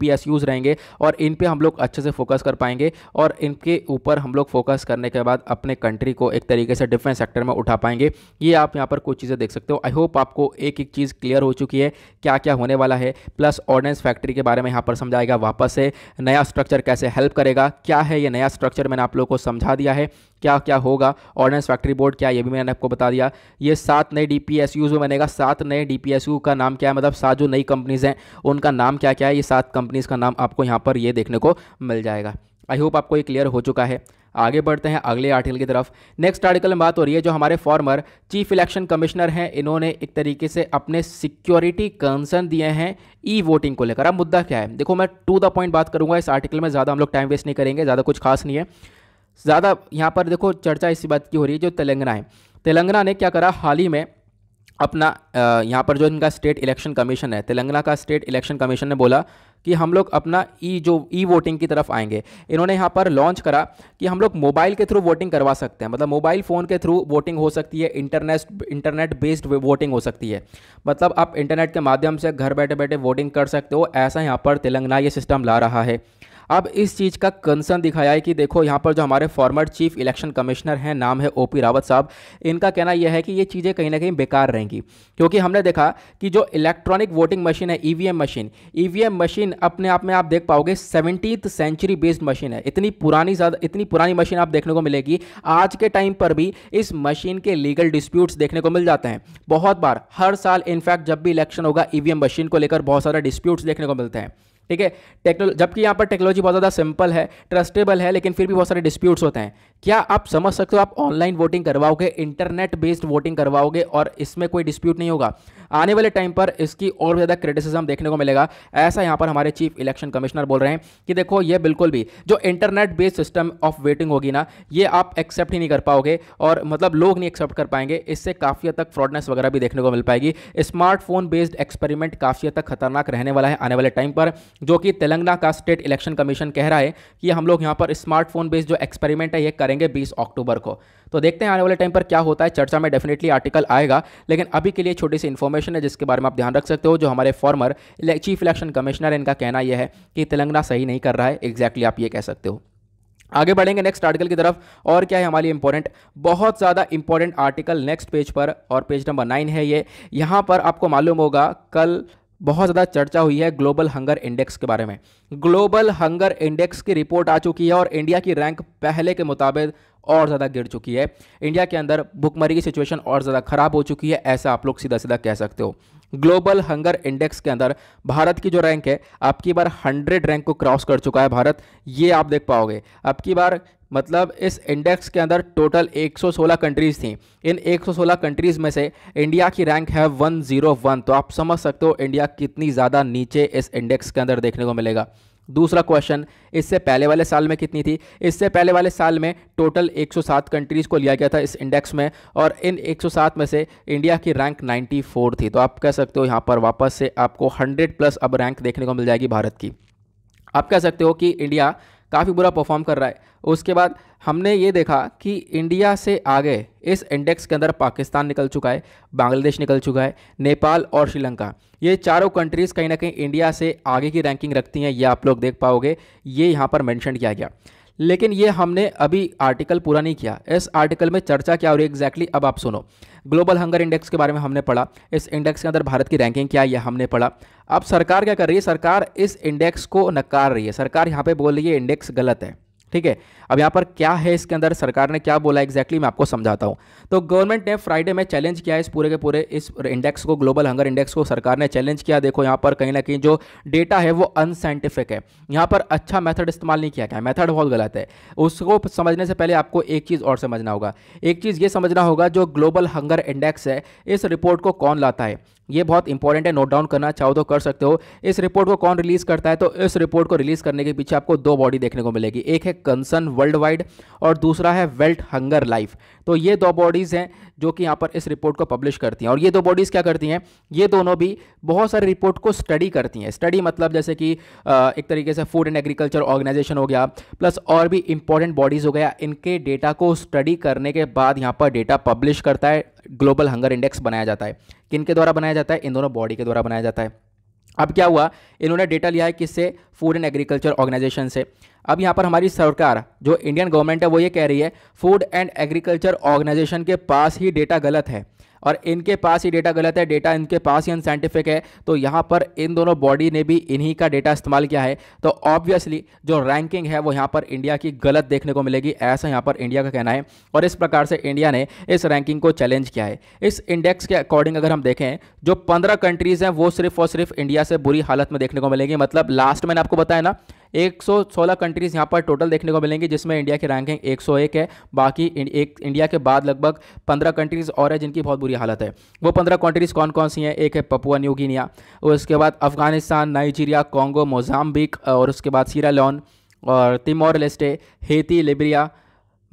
Speaker 1: रहेंगे और इन पर हम लोग अच्छे से फोकस कर पाएंगे और इनके ऊपर हम लोग फोकस करने के बाद अपने कंट्री को एक तरीके से डिफेंस सेक्टर में उठा पाएंगे ये आप यहाँ पर कुछ चीज़ें देख सकते हो आई होप आपको एक एक चीज़ क्लियर हो चुकी है क्या क्या होने वाला है प्लस ऑर्डेंस फैक्ट्री के बारे में यहाँ पर समझाएगा वापस से नया स्ट्रक्चर कैसे हेल्प करेगा क्या है ये नया स्ट्रक्चर मैंने आप लोगों को समझा दिया है क्या क्या होगा ऑर्डेंस फैक्ट्री बोर्ड क्या ये भी मैंने आपको बता दिया ये सात नए डी पी एस यूज बनेगा सात नए डी का नाम क्या है मतलब सात जो नई कंपनीज़ हैं उनका नाम क्या क्या है ये सात कंपनीज़ का नाम आपको यहाँ पर ये देखने को मिल जाएगा आई होप आपको ये क्लियर हो चुका है आगे बढ़ते हैं अगले आर्टिकल की तरफ नेक्स्ट आर्टिकल में बात हो रही है जो हमारे फॉर्मर चीफ इलेक्शन कमिश्नर हैं इन्होंने एक तरीके से अपने सिक्योरिटी कंसर्न दिए हैं ई वोटिंग को लेकर अब मुद्दा क्या है देखो मैं टू द पॉइंट बात करूंगा इस आर्टिकल में ज़्यादा हम लोग टाइम वेस्ट नहीं करेंगे ज़्यादा कुछ खास नहीं है ज़्यादा यहाँ पर देखो चर्चा इसी बात की हो रही है जो तेलंगाना है तेलंगाना ने क्या करा हाल ही में अपना यहाँ पर जो इनका स्टेट इलेक्शन कमीशन है तेलंगाना का स्टेट इलेक्शन कमीशन ने बोला कि हम लोग अपना ई जो ई वोटिंग की तरफ आएंगे इन्होंने यहाँ पर लॉन्च करा कि हम लोग मोबाइल के थ्रू वोटिंग करवा सकते हैं मतलब मोबाइल फ़ोन के थ्रू वोटिंग हो सकती है इंटरनेट इंटरनेट बेस्ड वोटिंग हो सकती है मतलब आप इंटरनेट के माध्यम से घर बैठे बैठे वोटिंग कर सकते हो ऐसा यहाँ पर तेलंगाना ये सिस्टम ला रहा है अब इस चीज़ का कंसर्न दिखाया है कि देखो यहाँ पर जो हमारे फॉर्मर चीफ इलेक्शन कमिश्नर हैं नाम है ओ पी रावत साहब इनका कहना यह है कि ये चीज़ें कहीं ना कहीं बेकार रहेंगी क्योंकि हमने देखा कि जो इलेक्ट्रॉनिक वोटिंग मशीन है ई मशीन ई मशीन अपने आप में आप देख पाओगे सेवनटीथ सेंचुरी बेस्ड मशीन है इतनी पुरानी ज़्यादा इतनी पुरानी मशीन आप देखने को मिलेगी आज के टाइम पर भी इस मशीन के लीगल डिस्प्यूट्स देखने को मिल जाते हैं बहुत बार हर साल इनफैक्ट जब भी इलेक्शन होगा ईवीएम e मशीन को लेकर बहुत सारे डिस्प्यूट्स देखने को मिलते हैं ठीक है टेक्नोलॉजी जबकि यहाँ पर टेक्नोलॉजी बहुत ज़्यादा सिंपल है ट्रस्टेबल है लेकिन फिर भी बहुत सारे डिस्प्यूट्स होते हैं क्या आप समझ सकते हो आप ऑनलाइन वोटिंग करवाओगे इंटरनेट बेस्ड वोटिंग करवाओगे और इसमें कोई डिस्प्यूट नहीं होगा आने वाले टाइम पर इसकी और ज़्यादा क्रिटिसिज्म देखने को मिलेगा ऐसा यहाँ पर हमारे चीफ इलेक्शन कमिश्नर बोल रहे हैं कि देखो ये बिल्कुल भी जो internet based system of voting होगी ना ये आप एक्सेप्ट ही नहीं कर पाओगे और मतलब लोग नहीं एक्सेप्ट कर पाएंगे इससे काफ़ी हद तक फ्रॉडनेस वगैरह भी देखने को मिल पाएगी स्मार्टफोन बेस्ड एक्सपेरिमेंट काफ़ी हद तक खतरनाक रहने वाला है आने वाले टाइम पर जो कि तेलंगाना का स्टेट इलेक्शन कमीशन कह रहा है कि हम लोग यहाँ पर स्मार्टफोन बेस्ड जो एक्सपेरिमेंट है ये करेंगे बीस अक्टूबर को तो देखते हैं आने वाले टाइम पर क्या होता है चर्चा में डेफिनेटली आर्टिकल आएगा लेकिन अभी के लिए छोटी सी इन्फॉर्मेशन है जिसके बारे में आप ध्यान रख सकते हो जो हमारे फॉर्मर चीफ इलेक्शन कमिश्नर इनका कहना यह है कि तेलंगाना सही नहीं कर रहा है एग्जैक्टली आप ये कह सकते हो आगे बढ़ेंगे नेक्स्ट आर्टिकल की तरफ और क्या है हमारी इंपॉर्टेंट बहुत ज़्यादा इंपॉर्टेंट आर्टिकल नेक्स्ट पेज पर और पेज नंबर नाइन है ये यहाँ पर आपको मालूम होगा कल बहुत ज़्यादा चर्चा हुई है ग्लोबल हंगर इंडेक्स के बारे में ग्लोबल हंगर इंडेक्स की रिपोर्ट आ चुकी है और इंडिया की रैंक पहले के मुताबिक और ज़्यादा गिर चुकी है इंडिया के अंदर भुखमरी की सिचुएशन और ज़्यादा ख़राब हो चुकी है ऐसा आप लोग सीधा सीधा कह सकते हो ग्लोबल हंगर इंडेक्स के अंदर भारत की जो रैंक है अब की बार 100 रैंक को क्रॉस कर चुका है भारत ये आप देख पाओगे अब की बार मतलब इस इंडेक्स के अंदर टोटल 116 कंट्रीज़ थी इन 116 कंट्रीज़ में से इंडिया की रैंक है 101 तो आप समझ सकते हो इंडिया कितनी ज़्यादा नीचे इस इंडेक्स के अंदर देखने को मिलेगा दूसरा क्वेश्चन इससे पहले वाले साल में कितनी थी इससे पहले वाले साल में टोटल 107 कंट्रीज़ को लिया गया था इस इंडेक्स में और इन 107 में से इंडिया की रैंक 94 थी तो आप कह सकते हो यहाँ पर वापस से आपको 100 प्लस अब रैंक देखने को मिल जाएगी भारत की आप कह सकते हो कि इंडिया काफ़ी बुरा परफॉर्म कर रहा है उसके बाद हमने ये देखा कि इंडिया से आगे इस इंडेक्स के अंदर पाकिस्तान निकल चुका है बांग्लादेश निकल चुका है नेपाल और श्रीलंका ये चारों कंट्रीज़ कहीं ना कहीं इंडिया से आगे की रैंकिंग रखती हैं ये आप लोग देख पाओगे ये यहाँ पर मैंशन किया गया लेकिन ये हमने अभी आर्टिकल पूरा नहीं किया इस आर्टिकल में चर्चा क्या हो रही है एग्जैक्टली अब आप सुनो ग्लोबल हंगर इंडेक्स के बारे में हमने पढ़ा इस इंडेक्स के अंदर भारत की रैंकिंग क्या है यह हमने पढ़ा अब सरकार क्या कर रही है सरकार इस इंडेक्स को नकार रही है सरकार यहाँ पर बोल रही है इंडेक्स गलत है ठीक है अब यहाँ पर क्या है इसके अंदर सरकार ने क्या बोला एग्जैक्टली exactly, मैं आपको समझाता हूँ तो गवर्नमेंट ने फ्राइडे में चैलेंज किया है इस पूरे के पूरे इस इंडेक्स को ग्लोबल हंगर इंडेक्स को सरकार ने चैलेंज किया देखो यहाँ पर कहीं ना कहीं जो डेटा है वो अनसाइंटिफिक है यहाँ पर अच्छा मैथड इस्तेमाल नहीं किया गया मैथड बहुत गलत है उसको समझने से पहले आपको एक चीज़ और समझना होगा एक चीज़ ये समझना होगा जो ग्लोबल हंगर इंडेक्स है इस रिपोर्ट को कौन लाता है ये बहुत इंपॉर्टेंट है नोट डाउन करना चाहो तो कर सकते हो इस रिपोर्ट को कौन रिलीज़ करता है तो इस रिपोर्ट को रिलीज़ करने के पीछे आपको दो बॉडी देखने को मिलेगी एक है कंसर्न वर्ल्ड वाइड और दूसरा है वेल्ट हंगर लाइफ तो ये दो बॉडीज़ हैं जो कि यहाँ पर इस रिपोर्ट को पब्लिश करती हैं और ये दो बॉडीज़ क्या करती हैं ये दोनों भी बहुत सारे रिपोर्ट को स्टडी करती हैं स्टडी मतलब जैसे कि एक तरीके से फूड एंड एग्रीकल्चर ऑर्गेनाइजेशन हो गया प्लस और भी इंपॉर्टेंट बॉडीज़ हो गया इनके डेटा को स्टडी करने के बाद यहाँ पर डेटा पब्लिश करता है ग्लोबल हंगर इंडेक्स बनाया जाता है किन के द्वारा बनाया जाता है इन दोनों बॉडी के द्वारा बनाया जाता है अब क्या हुआ इन्होंने डेटा लिया है किससे फूड एंड एग्रीकल्चर ऑर्गेनाइजेशन से अब यहाँ पर हमारी सरकार जो इंडियन गवर्नमेंट है वो ये कह रही है फूड एंड एग्रीकल्चर ऑर्गेनाइजेशन के पास ही डेटा गलत है और इनके पास ही डेटा गलत है डेटा इनके पास ही अनसाइंटिफिक है तो यहाँ पर इन दोनों बॉडी ने भी इन्हीं का डेटा इस्तेमाल किया है तो ऑब्वियसली जो रैंकिंग है वो यहाँ पर इंडिया की गलत देखने को मिलेगी ऐसा यहाँ पर इंडिया का कहना है और इस प्रकार से इंडिया ने इस रैंकिंग को चैलेंज किया है इस इंडेक्स के अकॉर्डिंग अगर हम देखें जो पंद्रह कंट्रीज़ हैं वो सिर्फ और सिर्फ इंडिया से बुरी हालत में देखने को मिलेंगी मतलब लास्ट मैंने आपको बताया ना 116 कंट्रीज़ यहाँ पर टोटल देखने को मिलेंगी जिसमें इंडिया की रैंकिंग 101 है बाकी एक इंडिया के बाद लगभग 15 कंट्रीज़ और है जिनकी बहुत बुरी हालत है वो 15 कंट्रीज़ कौन कौन सी हैं एक है पपुआ न्यू गिनिया उसके बाद अफगानिस्तान नाइजीरिया कॉन्गो मोजाम्बिक और उसके बाद लॉन और Timor Leste Haiti Liberia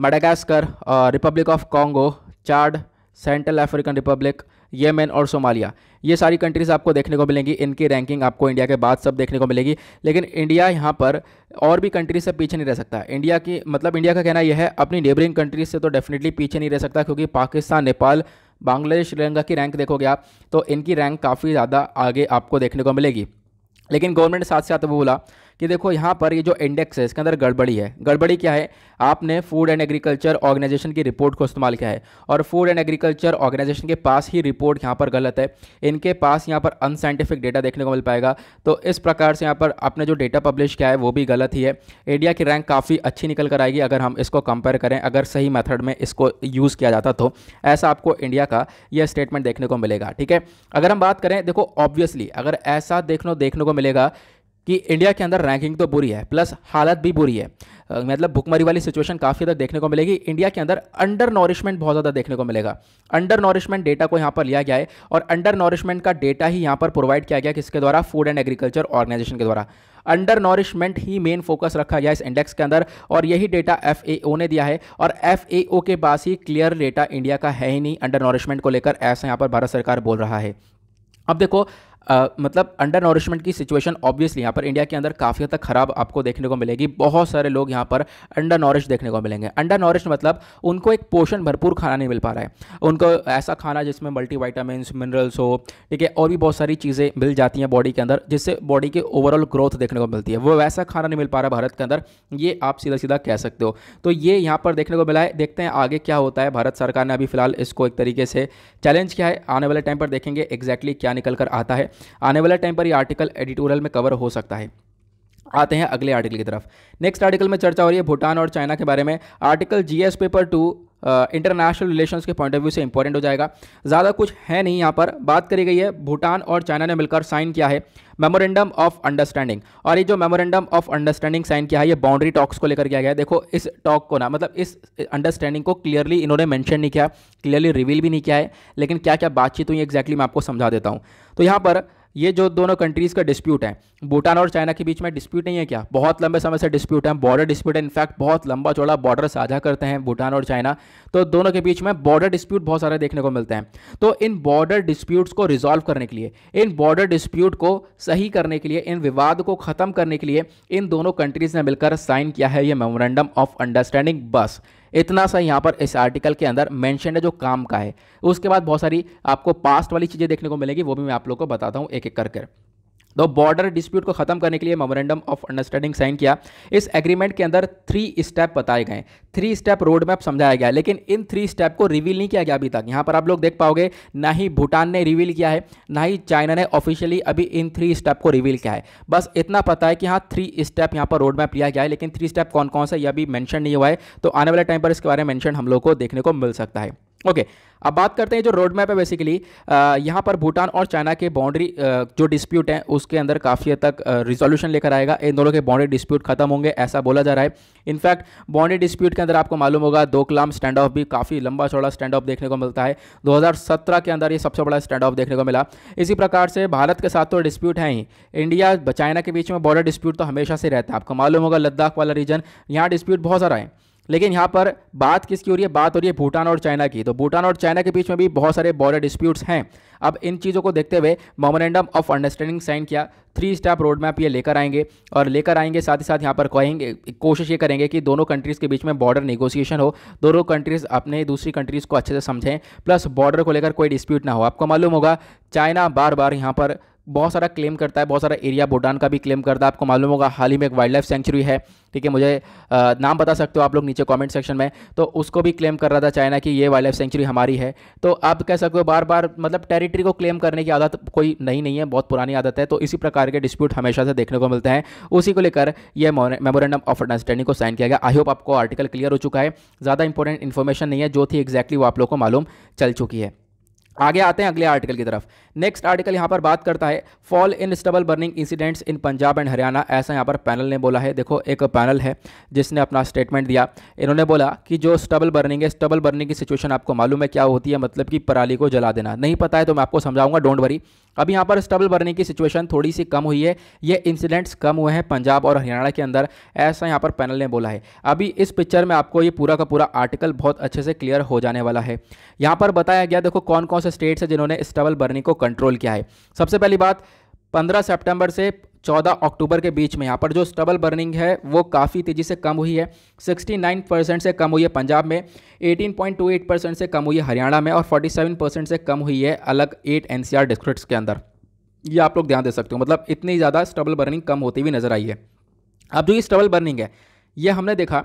Speaker 1: Madagascar और republic of Congo Chad Central African Republic Yemen और सोमालिया ये सारी कंट्रीज़ आपको देखने को मिलेंगी इनकी रैंकिंग आपको इंडिया के बाद सब देखने को मिलेगी लेकिन इंडिया यहाँ पर और भी कंट्री से पीछे नहीं रह सकता इंडिया की मतलब इंडिया का कहना यह है अपनी नेबरिंग कंट्रीज से तो डेफिनेटली पीछे नहीं रह सकता क्योंकि पाकिस्तान नेपाल बांग्लादेश श्रीलंका की रैंक देखोगे आप तो इनकी रैंक काफ़ी ज़्यादा आगे आपको देखने को मिलेगी लेकिन गवर्नमेंट साथ साथ बोला कि देखो यहाँ पर ये जो इंडेक्स है इसके अंदर गड़बड़ी है गड़बड़ी क्या है आपने फूड एंड एग्रीकल्चर ऑर्गेनाइजेशन की रिपोर्ट को इस्तेमाल किया है और फूड एंड एग्रीकल्चर ऑर्गेनाइजेशन के पास ही रिपोर्ट यहाँ पर गलत है इनके पास यहाँ पर अनसाइंटिफिक डेटा देखने को मिल पाएगा तो इस प्रकार से यहाँ पर आपने जो डेटा पब्लिश किया है वो भी गलत ही है इंडिया की रैंक काफ़ी अच्छी निकल कर आएगी अगर हम इसको कंपेयर करें अगर सही मेथड में इसको यूज़ किया जाता तो ऐसा आपको इंडिया का यह स्टेटमेंट देखने को मिलेगा ठीक है अगर हम बात करें देखो ऑब्वियसली अगर ऐसा देखने देखने को मिलेगा कि इंडिया के अंदर रैंकिंग तो बुरी है प्लस हालत भी बुरी है मतलब भुखमरी वाली सिचुएशन काफ़ी ज़्यादा देखने को मिलेगी इंडिया के अंदर अंडर नॉरिशमेंट बहुत ज़्यादा देखने को मिलेगा अंडर नॉरिशमेंट डेटा को यहाँ पर लिया गया है और अंडर नॉरिशमेंट का डेटा ही यहाँ पर प्रोवाइड किया गया किसके द्वारा फूड एंड एग्रीकल्चर ऑर्गेनाइजेशन के द्वारा अंडर नॉरिशमेंट ही मेन फोकस रखा गया इस इंडेक्स के अंदर और यही डेटा एफ ने दिया है और एफ के पास ही क्लियर डेटा इंडिया का है ही नहीं अंडर नॉरिशमेंट को लेकर ऐसा यहाँ पर भारत सरकार बोल रहा है अब देखो आ, मतलब अंडर नॉरिशमेंट की सिचुएशन ऑब्वियसली यहाँ पर इंडिया के अंदर काफ़ी हद तक ख़राब आपको देखने को मिलेगी बहुत सारे लोग यहाँ पर अंडर नॉरिश देखने को मिलेंगे अंडर नॉरिश मतलब उनको एक पोषण भरपूर खाना नहीं मिल पा रहा है उनको ऐसा खाना जिसमें मल्टी मिनरल्स हो ठीक है और भी बहुत सारी चीज़ें मिल जाती हैं बॉडी के अंदर जिससे बॉडी की ओवरऑल ग्रोथ देखने को मिलती है वो वैसा खाना नहीं मिल पा रहा भारत के अंदर ये आप सीधा सीधा कह सकते हो तो ये यहाँ पर देखने को मिला है देखते हैं आगे क्या होता है भारत सरकार ने अभी फिलहाल इसको एक तरीके से चैलेंज किया है आने वाले टाइम पर देखेंगे एग्जैक्टली क्या निकल कर आता है आने वाले टाइम पर यह आर्टिकल एडिटोरियल में कवर हो सकता है आते हैं अगले आर्टिकल की तरफ नेक्स्ट आर्टिकल में चर्चा हो रही है भूटान और चाइना के बारे में article GS paper two international relations के पॉइंट ऑफ व्यू से इंपॉर्टेंट हो जाएगा ज़्यादा कुछ है नहीं यहाँ पर बात करी गई है भूटान और चाइना ने मिलकर साइन किया है मेमोरेंडम ऑफ अंडरस्टैंडिंग और ये जो मेमोरेंडम ऑफ अंडरस्टैंडिंग साइन किया है ये बाउंड्री टॉक्स को लेकर किया गया है देखो इस टॉक को ना मतलब इस अंडरस्टैंडिंग को क्लियरली इन्होंने मैंशन नहीं किया क्लियरली रिवील भी नहीं किया है लेकिन क्या क्या बातचीत हुई एग्जैक्टली मैं आपको समझा देता हूँ तो यहाँ पर ये जो दोनों कंट्रीज़ का डिस्प्यूट है भूटान और चाइना के बीच में डिस्प्यूट नहीं है क्या बहुत लंबे समय से डिस्प्यूट है बॉर्डर डिस्प्यूट है इनफैक्ट बहुत लंबा चौड़ा बॉर्डर साझा करते हैं भूटान और चाइना तो दोनों के बीच में बॉर्डर डिस्प्यूट बहुत सारे देखने को मिलते हैं तो इन बॉर्डर डिस्प्यूट्स को रिजॉल्व करने के लिए इन बॉर्डर डिस्प्यूट को सही करने के लिए इन विवाद को ख़त्म करने के लिए इन दोनों कंट्रीज़ ने मिलकर साइन किया है ये मेमोरेंडम ऑफ अंडरस्टैंडिंग बस इतना सा यहाँ पर इस आर्टिकल के अंदर मैंशन है जो काम का है उसके बाद बहुत सारी आपको पास्ट वाली चीज़ें देखने को मिलेगी वो भी मैं आप लोग को बताता हूँ एक एक कर द बॉर्डर डिस्प्यूट को खत्म करने के लिए मेमोरेंडम ऑफ अंडरस्टैंडिंग साइन किया इस एग्रीमेंट के अंदर थ्री स्टेप बताए गए थ्री स्टेप रोड मैप समझाया गया लेकिन इन थ्री स्टेप को रिवील नहीं किया गया अभी तक यहां पर आप लोग देख पाओगे ना ही भूटान ने रिवील किया है ना ही चाइना ने ऑफिशियली अभी इन थ्री स्टेप को रिवील किया है बस इतना पता है कि हाँ थ्री स्टेप यहाँ पर रोड मैप लिया गया है लेकिन थ्री स्टेप कौन कौन सा यह अभी मैंशन नहीं हुआ है तो आने वाले टाइम पर इसके बारे में मैंशन हम लोग को देखने को मिल सकता है ओके okay, अब बात करते हैं जो रोड मैप है बेसिकली यहाँ पर भूटान और चाइना के बाउंड्री जो डिस्प्यूट हैं उसके अंदर काफ़ी हद तक रिजोल्यूशन लेकर आएगा इन दोनों के बाउंड्री डिस्प्यूट खत्म होंगे ऐसा बोला जा रहा है इनफैक्ट बाउंड्री डिस्प्यूट के अंदर आपको मालूम होगा दो कलाम स्टैंड ऑफ भी काफ़ी लंबा चौड़ा स्टैंड ऑफ देखने को मिलता है दो के अंदर ये सबसे बड़ा स्टैंड ऑफ देखने को मिला इसी प्रकार से भारत के साथ तो डिस्प्यूट है ही इंडिया चाइना के बीच में बॉर्डर डिस्प्यूट तो हमेशा से रहता है आपको मालूम होगा लद्दाख वाला रीजन यहाँ डिस्प्यूट बहुत सारा है लेकिन यहाँ पर बात किसकी हो रही है बात हो रही है भूटान और चाइना की तो भूटान और चाइना के बीच में भी बहुत सारे बॉर्डर डिस्प्यूट्स हैं अब इन चीज़ों को देखते हुए मेमोरेंडम ऑफ अंडरस्टैंडिंग साइन किया थ्री स्टेप रोड मैप ये लेकर आएंगे और लेकर आएंगे साथ ही साथ यहाँ पर कहेंगे कोशिश ये करेंगे कि दोनों कंट्रीज़ के बीच में बॉर्डर नेगोशिएशन हो दोनों कंट्रीज़ अपने दूसरी कंट्रीज़ को अच्छे से समझें प्लस बॉर्डर को लेकर कोई डिस्प्यूट ना हो आपको मालूम होगा चाइना बार बार यहाँ पर बहुत सारा क्लेम करता है बहुत सारा एरिया भूटान का भी क्लेम करता है आपको मालूम होगा हाल ही में एक वाइल्ड लाइफ सेंचुरी है ठीक है मुझे आ, नाम बता सकते हो आप लोग नीचे कमेंट सेक्शन में तो उसको भी क्लेम कर रहा था चाइना कि ये वाइल्ड लाइफ सेंचुरी हमारी है तो आप कह सकते हो बार बार मतलब टेरिटरी को क्लेम करने की आदत कोई नई नहीं है बहुत पुरानी आदत है तो इसी प्रकार के डिस्प्यूट हमेशा से देखने को मिलते हैं उसी को लेकर यह मेमोरेंडम ऑफ अंडरस्टैंडिंग को साइन किया गया आई होप आपको आर्टिकल क्लियर हो चुका है ज़्यादा इंपॉर्टेंट इन्फॉर्मेशन नहीं है जो थी एक्जैक्टली वो आप लोग को मालूम चल चुकी है आगे आते हैं अगले आर्टिकल की तरफ नेक्स्ट आर्टिकल यहाँ पर बात करता है fall in stubble burning incidents in Punjab and Haryana ऐसा यहाँ पर पैनल ने बोला है देखो एक पैनल है जिसने अपना स्टेटमेंट दिया इन्होंने बोला कि जो स्टबल बर्निंग है स्टबल बर्निंग की सिचुएशन आपको मालूम है क्या होती है मतलब कि पराली को जला देना नहीं पता है तो मैं आपको समझाऊंगा डोंट वरी अब यहाँ पर स्टबल बर्निंग की सिचुएशन थोड़ी सी कम हुई है ये इंसिडेंट्स कम हुए हैं पंजाब और हरियाणा के अंदर ऐसा यहाँ पर पैनल ने बोला है अभी इस पिक्चर में आपको ये पूरा का पूरा आर्टिकल बहुत अच्छे से क्लियर हो जाने वाला है यहाँ पर बताया गया देखो कौन कौन से स्टेट्स हैं जिन्होंने स्टबल बर्निंग को कंट्रोल किया है सबसे पहली बात 15 सितंबर से चौदह अक्टूबर के बीच में यहाँ पर जो स्टबल बर्निंग है वो काफ़ी तेज़ी से कम हुई है 69 परसेंट से कम हुई है पंजाब में 18.28 परसेंट से कम हुई है हरियाणा में और 47 परसेंट से कम हुई है अलग एट एन डिस्ट्रिक्ट्स के अंदर ये आप लोग ध्यान दे सकते हो मतलब इतनी ज़्यादा स्टबल बर्निंग कम होती हुई नज़र आई है अब जो ये स्टबल बर्निंग है ये हमने देखा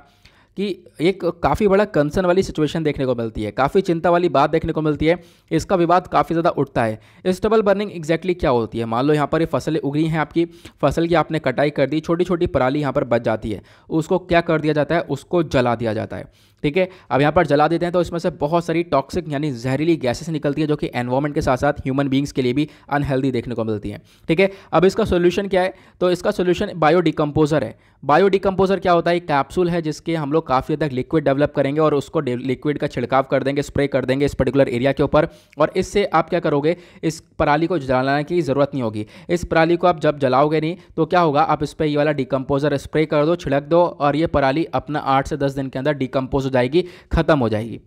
Speaker 1: कि एक काफ़ी बड़ा कंसर्न वाली सिचुएशन देखने को मिलती है काफ़ी चिंता वाली बात देखने को मिलती है इसका विवाद काफ़ी ज़्यादा उठता है स्टबल बर्निंग एग्जैक्टली क्या होती है मान लो यहाँ पर ये फसलें उगरी हैं आपकी फसल की आपने कटाई कर दी छोटी छोटी पराली यहाँ पर बच जाती है उसको क्या कर दिया जाता है उसको जला दिया जाता है ठीक है अब यहाँ पर जला देते हैं तो इसमें से बहुत सारी टॉक्सिक यानी जहरीली गैसेस निकलती है जो कि एनवायरमेंट के साथ साथ ह्यूमन बींग्स के लिए भी अनहेल्दी देखने को मिलती है ठीक है अब इसका सोल्यूशन क्या है तो इसका सोल्यूशन बायोडिकम्पोजर है बायोडिकम्पोजर क्या होता है कैप्सूल है जिसके हम लोग काफ़ी हद तक लिक्विड डेवलप करेंगे और उसको लिक्विड का छिड़काव कर देंगे स्प्रे कर देंगे इस पर्टिकुलर एरिया के ऊपर और इससे आप क्या करोगे इस पराली को जलाने की ज़रूरत नहीं होगी इस पराली को आप जब जलाओगे नहीं तो क्या होगा आप इस पर ये वाला डिकम्पोजर स्प्रे कर दो छिड़क दो और ये पराली अपना आठ से दस दिन के अंदर डिकम्पोज जाएगी ख़त्म हो जाएगी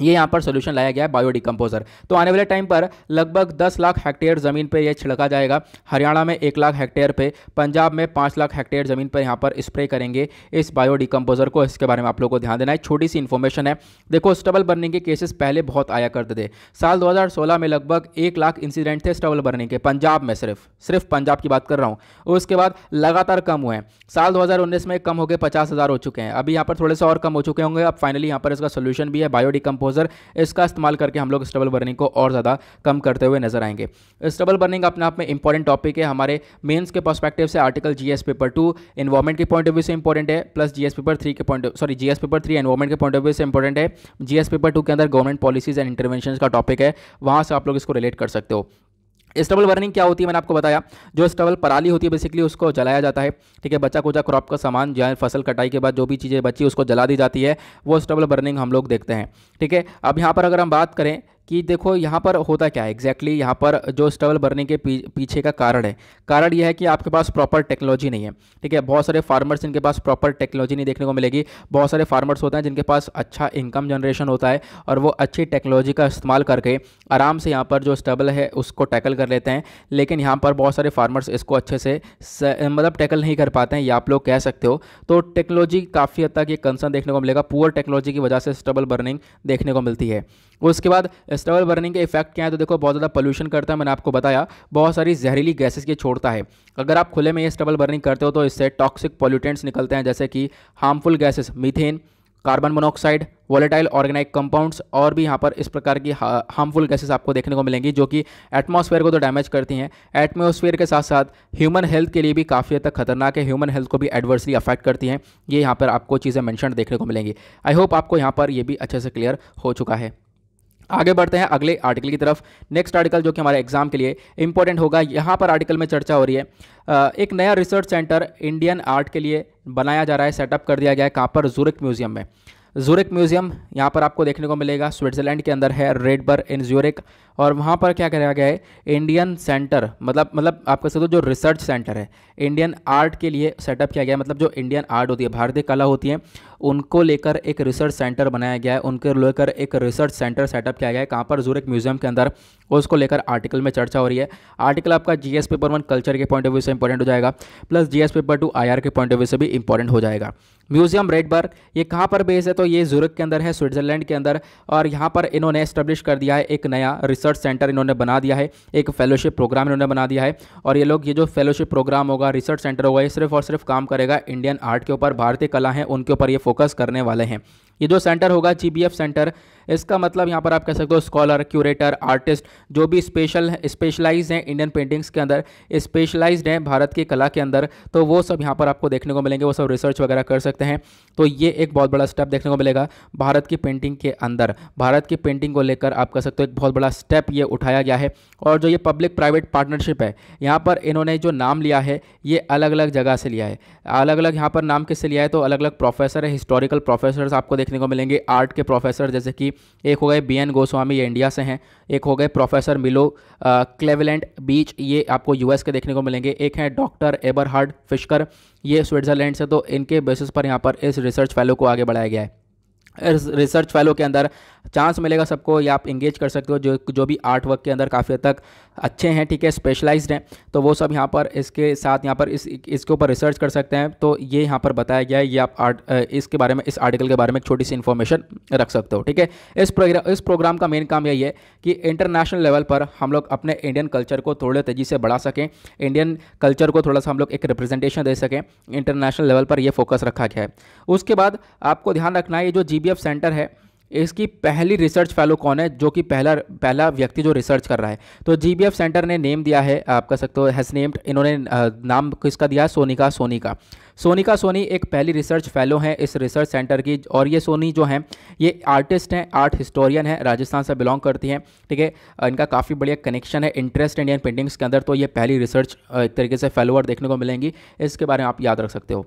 Speaker 1: ये यहाँ पर सोल्यूशन लाया गया है बायोडिकम्पोजर तो आने वाले टाइम पर लगभग 10 लाख हेक्टेयर ज़मीन पर यह छिड़का जाएगा हरियाणा में एक लाख हेक्टेयर पे पंजाब में 5 लाख हेक्टेयर ज़मीन पर यहाँ पर स्प्रे करेंगे इस बायोडिकम्पोजर को इसके बारे में आप लोगों को ध्यान देना है छोटी सी इन्फॉर्मेशन है देखो स्टबल बर्निंग के केसेस पहले बहुत आया करते थे साल दो में लगभग एक लाख इंसिडेंट थे स्टबल बर्निंग के पंजाब में सिर्फ सिर्फ पंजाब की बात कर रहा हूँ उसके बाद लगातार कम हुए हैं साल दो में कम हो गए पचास हो चुके हैं अभी यहाँ पर थोड़े से और कम हो चुके होंगे अब फाइनली यहाँ पर इसका सोल्यूशन भी है बायोडिकम्पोज कंपोजर इसका इस्तेमाल करके हम लोग स्टबल बर्निंग को और ज़्यादा कम करते हुए नजर आएंगे स्टबल बर्निंग अपने आप में इंपॉर्टेंट टॉपिक है हमारे मेन्स के पर्सपेक्टिव से article G paper two environment के पॉइंट ऑफ व्यू से इंपॉर्टेंट है प्लस जी पेपर थ्री के point sorry G paper three environment के पॉइंट ऑफ व्यू से इंपॉर्टेंट है जीएस पेपर टू के अंदर गवर्नमेंट पॉलिसीज एंड इंटरवेंशन का टॉपिक है वहाँ से आप लोग इसको रिलेट कर सकते हो स्टबल बर्निंग क्या होती है मैंने आपको बताया जो स्टबल पराली होती है बेसिकली उसको जलाया जाता है ठीक है बच्चा कोचा क्रॉप का सामान है फसल कटाई के बाद जो भी चीज़ें बची उसको जला दी जाती है वो स्टबल बर्निंग हम लोग देखते हैं ठीक है अब यहाँ पर अगर हम बात करें कि देखो यहाँ पर होता क्या है एग्जैक्टली exactly यहाँ पर जो स्टबल बर्निंग के पी, पीछे का कारण है कारण यह है कि आपके पास प्रॉपर टेक्नोलॉजी नहीं है ठीक है बहुत सारे फार्मर्स इनके पास प्रॉपर टेक्नोलॉजी नहीं देखने को मिलेगी बहुत सारे फार्मर्स होते हैं जिनके पास अच्छा इनकम जनरेशन होता है और वो अच्छी टेक्नोलॉजी का इस्तेमाल करके आराम से यहाँ पर जो स्टबल है उसको टैकल कर लेते हैं लेकिन यहाँ पर बहुत सारे फार्मर्स इसको अच्छे से मतलब टैकल नहीं कर पाते हैं या आप लोग कह सकते हो तो टेक्नोलॉजी काफ़ी हद तक ये कंसर्न देखने को मिलेगा पुअर टेक्नोलॉजी की वजह से स्टबल बर्निंग देखने को मिलती है उसके बाद स्टबल बर्निंग के इफेक्ट क्या है तो देखो बहुत ज़्यादा पोल्यूशन करता है मैंने आपको बताया बहुत सारी जहरीली गैसेस ये छोड़ता है अगर आप खुले में ये स्टबल बर्निंग करते हो तो इससे टॉक्सिक पोल्यूटेंट्स निकलते हैं जैसे कि harmful gases methane carbon monoxide volatile organic compounds और भी यहाँ पर इस प्रकार की हार्मफुल गैसेस आपको देखने को मिलेंगी जो कि एटमॉस्फेयर को तो डैमेज करती हैं एटमॉस्फेयर के साथ साथ ह्यूमन हेल्थ के लिए भी काफ़ी हद तक खतरनाक है ह्यूमन हेल्थ को भी एडवर्सली अफेक्ट करती हैं ये यहाँ पर आपको चीज़ें मैंशन देखने को मिलेंगी आई होप आपको यहाँ पर ये भी अच्छे से क्लियर हो चुका है आगे बढ़ते हैं अगले आर्टिकल की तरफ नेक्स्ट आर्टिकल जो कि हमारे एग्जाम के लिए इंपॉर्टेंट होगा यहाँ पर आर्टिकल में चर्चा हो रही है एक नया रिसर्च सेंटर इंडियन आर्ट के लिए बनाया जा रहा है सेटअप कर दिया गया है कहाँ पर जूरिक म्यूजियम में जूरिक म्यूजियम यहाँ पर आपको देखने को मिलेगा स्विट्जरलैंड के अंदर है रेडबर इन ज्यूरिक और वहाँ पर क्या कराया गया है इंडियन सेंटर मतलब मतलब आपका सकते जो रिसर्च सेंटर है इंडियन आर्ट के लिए सेटअप किया गया मतलब जो इंडियन आर्ट होती है भारतीय कला होती है उनको लेकर एक रिसर्च सेंटर बनाया गया है उनके लेकर एक रिसर्च सेंटर सेटअप किया गया है कहाँ पर जूरक म्यूजियम के अंदर उसको लेकर आर्टिकल में चर्चा हो रही है आर्टिकल आपका जी पेपर वन कल्चर के पॉइंट ऑफ व्यू से इंपॉर्टेंट हो जाएगा plus G paper two I के पॉइंट ऑफ व्यू से भी इंपॉर्टेंट हो जाएगा म्यूजियम रेडबर्ग ये कहाँ पर बेस है तो ये जूरक के अंदर है स्विट्जरलैंड के अंदर और यहाँ पर इन्होंने स्टैब्लिश कर दिया है एक नया रिसर्च सेंटर इन्होंने बना दिया है एक फेलोशिप प्रोग्राम इन्होंने बना दिया है और ये लोग ये जो फेलोशिप प्रोग्राम होगा रिसर्च सेंटर होगा ये सिर्फ और सिर्फ काम करेगा इंडियन आर्ट के ऊपर भारतीय कला है उनके ऊपर ये फोकस करने वाले हैं ये जो सेंटर होगा जी सेंटर इसका मतलब यहाँ पर आप कह सकते हो स्कॉलर क्यूरेटर आर्टिस्ट जो भी स्पेशल स्पेशलाइज हैं इंडियन पेंटिंग्स के अंदर स्पेशलाइज्ड हैं भारत की कला के अंदर तो वो सब यहाँ पर आपको देखने को मिलेंगे वो सब रिसर्च वगैरह कर सकते हैं तो ये एक बहुत बड़ा स्टेप देखने को मिलेगा भारत की पेंटिंग के अंदर भारत की पेंटिंग को लेकर आप कह सकते हो एक बहुत बड़ा स्टेप ये उठाया गया है और जो ये पब्लिक प्राइवेट पार्टनरशिप है यहाँ पर इन्होंने जो नाम लिया है ये अलग अलग जगह से लिया है अलग अलग यहाँ पर नाम किससे लिया है तो अलग अलग प्रोफेसर है हिस्टोरिकल प्रोफेसर आपको देखने को मिलेंगे आर्ट के प्रोफेसर जैसे कि एक हो गए बी एन गोस्वामी ये इंडिया से हैं एक हो गए प्रोफेसर मिलो क्लेवलैंड बीच ये आपको यूएस के देखने को मिलेंगे एक हैं डॉक्टर एबरहार्ड फिशकर ये स्विट्ज़रलैंड से तो इनके बेसिस पर यहाँ पर इस रिसर्च फैलो को आगे बढ़ाया गया है रिसर्च फैलो के अंदर चांस मिलेगा सबको या आप इंगेज कर सकते हो जो जो भी आर्ट वर्क के अंदर काफ़ी हद तक अच्छे हैं ठीक है स्पेशलाइज्ड हैं तो वो सब यहाँ पर इसके साथ यहाँ पर इस इसके ऊपर रिसर्च कर सकते हैं तो ये यहाँ पर बताया गया है ये आप आर्ट इसके बारे में इस आर्टिकल के बारे में एक छोटी सी इन्फॉर्मेशन रख सकते हो ठीक है इस प्रोग्राम इस प्रोग्राम का मेन काम यही है कि इंटरनेशनल लेवल पर हम लोग अपने इंडियन कल्चर को थोड़े तेज़ी से बढ़ा सकें इंडियन कल्चर को थोड़ा सा हम लोग एक रिप्रेजेंटेशन दे सकें इंटरनेशनल लेवल पर यह फोकस रखा गया है उसके बाद आपको ध्यान रखना है ये जो जी सेंटर है इसकी पहली रिसर्च फेलो कौन है जो कि पहला पहला व्यक्ति जो रिसर्च कर रहा है तो जीबीएफ सेंटर ने नेम दिया है आप कह सकते हो हैज़ नेम्ड इन्होंने नाम किसका दिया सोनिका सोनी का सोनिका सोनी एक पहली रिसर्च फेलो हैं इस रिसर्च सेंटर की और ये सोनी जो हैं ये आर्टिस्ट हैं आर्ट हिस्टोरियन है राजस्थान से बिलोंग करती हैं ठीक है इनका काफ़ी बढ़िया कनेक्शन है इंटरेस्ट इंडियन पेंटिंग्स के अंदर तो ये पहली रिसर्च एक तरीके से फेलोअर देखने को मिलेंगी इसके बारे में आप याद रख सकते हो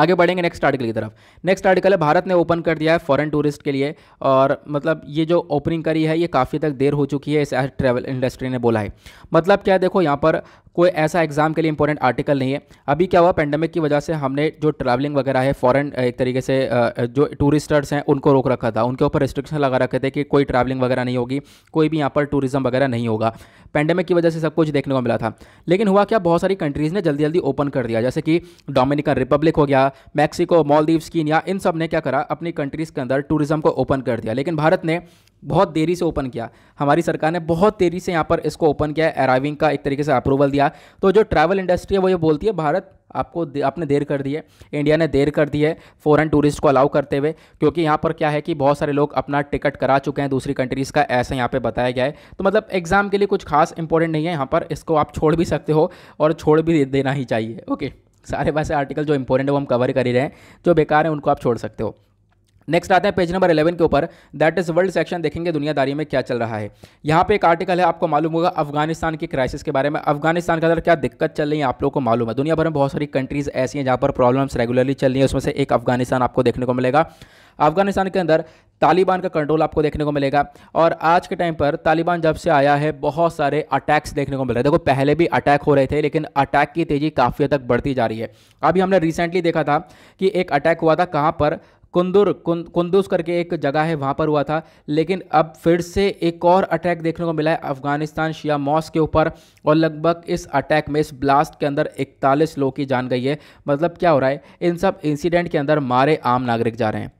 Speaker 1: आगे बढ़ेंगे नेक्स्ट आर्टिकल की तरफ नेक्स्ट आर्टिकल है भारत ने ओपन कर दिया है फॉरेन टूरिस्ट के लिए और मतलब ये जो ओपनिंग करी है ये काफ़ी तक देर हो चुकी है इस ट्रैवल इंडस्ट्री ने बोला है मतलब क्या है देखो यहाँ पर कोई ऐसा एग्ज़ाम के लिए इंपॉर्टेंट आर्टिकल नहीं है अभी क्या हुआ पेंडेमिक की वजह से हमने जो ट्रैवलिंग वगैरह है फॉरेन एक तरीके से जो टूरिस्टर्स हैं उनको रोक रखा था उनके ऊपर रिस्ट्रिक्शन लगा रखे थे कि कोई ट्रैवलिंग वगैरह नहीं होगी कोई भी यहाँ पर टूरिज्म वगैरह नहीं होगा पेंडेमिक की वजह से सब कुछ देखने को मिला था लेकिन हुआ क्या बहुत सारी कंट्रीज़ ने जल्दी जल्दी ओपन कर दिया जैसे कि डोमिनिकन रिपब्लिक हो गया मैक्सिको मॉलदीव्स कीनिया इन सब ने क्या करा अपनी कंट्रीज़ के अंदर टूरिज्म को ओपन कर दिया लेकिन भारत ने बहुत देरी से ओपन किया हमारी सरकार ने बहुत देरी से यहाँ पर इसको ओपन किया है अराइविंग का एक तरीके से अप्रूवल दिया तो जो ट्रैवल इंडस्ट्री है वो ये बोलती है भारत आपको दे, आपने देर कर दी है इंडिया ने देर कर दी है फॉरेन टूरिस्ट को अलाउ करते हुए क्योंकि यहाँ पर क्या है कि बहुत सारे लोग अपना टिकट करा चुके हैं दूसरी कंट्रीज़ का ऐसा यहाँ पर बताया गया है तो मतलब एग्ज़ाम के लिए कुछ खास इंपॉर्टेंट नहीं है यहाँ पर इसको आप छोड़ भी सकते हो और छोड़ भी देना ही चाहिए ओके सारे वैसे आर्टिकल जो इंपॉर्टेंट है वो हम कवर कर ही रहे हैं जो बेकार हैं उनको आप छोड़ सकते हो नेक्स्ट आते हैं पेज नंबर 11 के ऊपर दैट इज़ वर्ल्ड सेक्शन देखेंगे दुनियादारी में क्या चल रहा है यहाँ पे एक आर्टिकल है आपको मालूम होगा अफगानिस्तान की क्राइसिस के बारे में अफगानिस्तान के अंदर क्या दिक्कत चल रही है आप लोगों को मालूम है दुनिया भर में बहुत सारी कंट्रीज़ ऐसी हैं जहाँ पर प्रॉब्लम्स रेगुलरली चल रही है उसमें से एक अफगानिस्तान आपको देखने को मिलेगा अफगानिस्तान के अंदर तालिबान का कंट्रोल आपको देखने को मिलेगा और आज के टाइम पर तालिबान जब से आया है बहुत सारे अटैक्स देखने को मिल रहे हैं देखो पहले भी अटैक हो रहे थे लेकिन अटैक की तेज़ी काफ़ी हद तक बढ़ती जा रही है अभी हमने रिसेंटली देखा था कि एक अटैक हुआ था कहाँ पर कुंदुर कुंदूस करके एक जगह है वहाँ पर हुआ था लेकिन अब फिर से एक और अटैक देखने को मिला है अफगानिस्तान शिया मॉस के ऊपर और लगभग इस अटैक में इस ब्लास्ट के अंदर इकतालीस लोग की जान गई है मतलब क्या हो रहा है इन सब इंसिडेंट के अंदर मारे आम नागरिक जा रहे हैं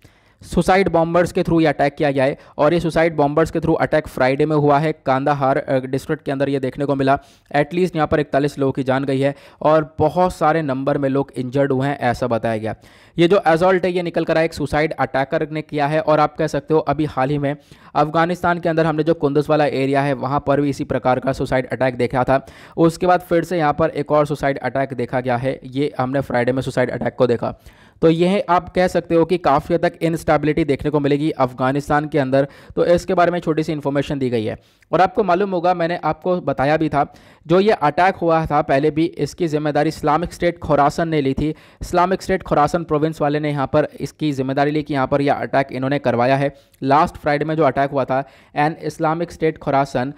Speaker 1: सुसाइड बॉम्बर्स के थ्रू ये अटैक किया गया है और ये सुसाइड बॉम्बर्स के थ्रू अटैक फ्राइडे में हुआ है कांदाहार डिस्ट्रिक्ट के अंदर ये देखने को मिला एटलीस्ट यहाँ पर इकतालीस लोगों की जान गई है और बहुत सारे नंबर में लोग इंजर्ड हुए हैं ऐसा बताया गया ये जो एजॉल्ट है ये निकल कर आया एक सुसाइड अटैकर ने किया है और आप कह सकते हो अभी हाल ही में अफगानिस्तान के अंदर हमने जो कुंदस वाला एरिया है वहाँ पर भी इसी प्रकार का सुसाइड अटैक देखा था उसके बाद फिर से यहाँ पर एक और सुसाइड अटैक देखा गया है ये हमने फ्राइडे में सुसाइड अटैक को देखा तो यह आप कह सकते हो कि काफ़ी हद तक इनस्टेबिलिटी देखने को मिलेगी अफगानिस्तान के अंदर तो इसके बारे में छोटी सी इन्फॉर्मेशन दी गई है और आपको मालूम होगा मैंने आपको बताया भी था जो ये अटैक हुआ था पहले भी इसकी जिम्मेदारी इस्लामिक स्टेट खुरासन ने ली थी इस्लामिक स्टेट खुरासन प्रोविंस वाले ने यहाँ पर इसकी जिम्मेदारी ली कि यहाँ पर यह अटैक इन्होंने करवाया है लास्ट फ्राइडे में जो अटैक हुआ था an Islamic State Khorasan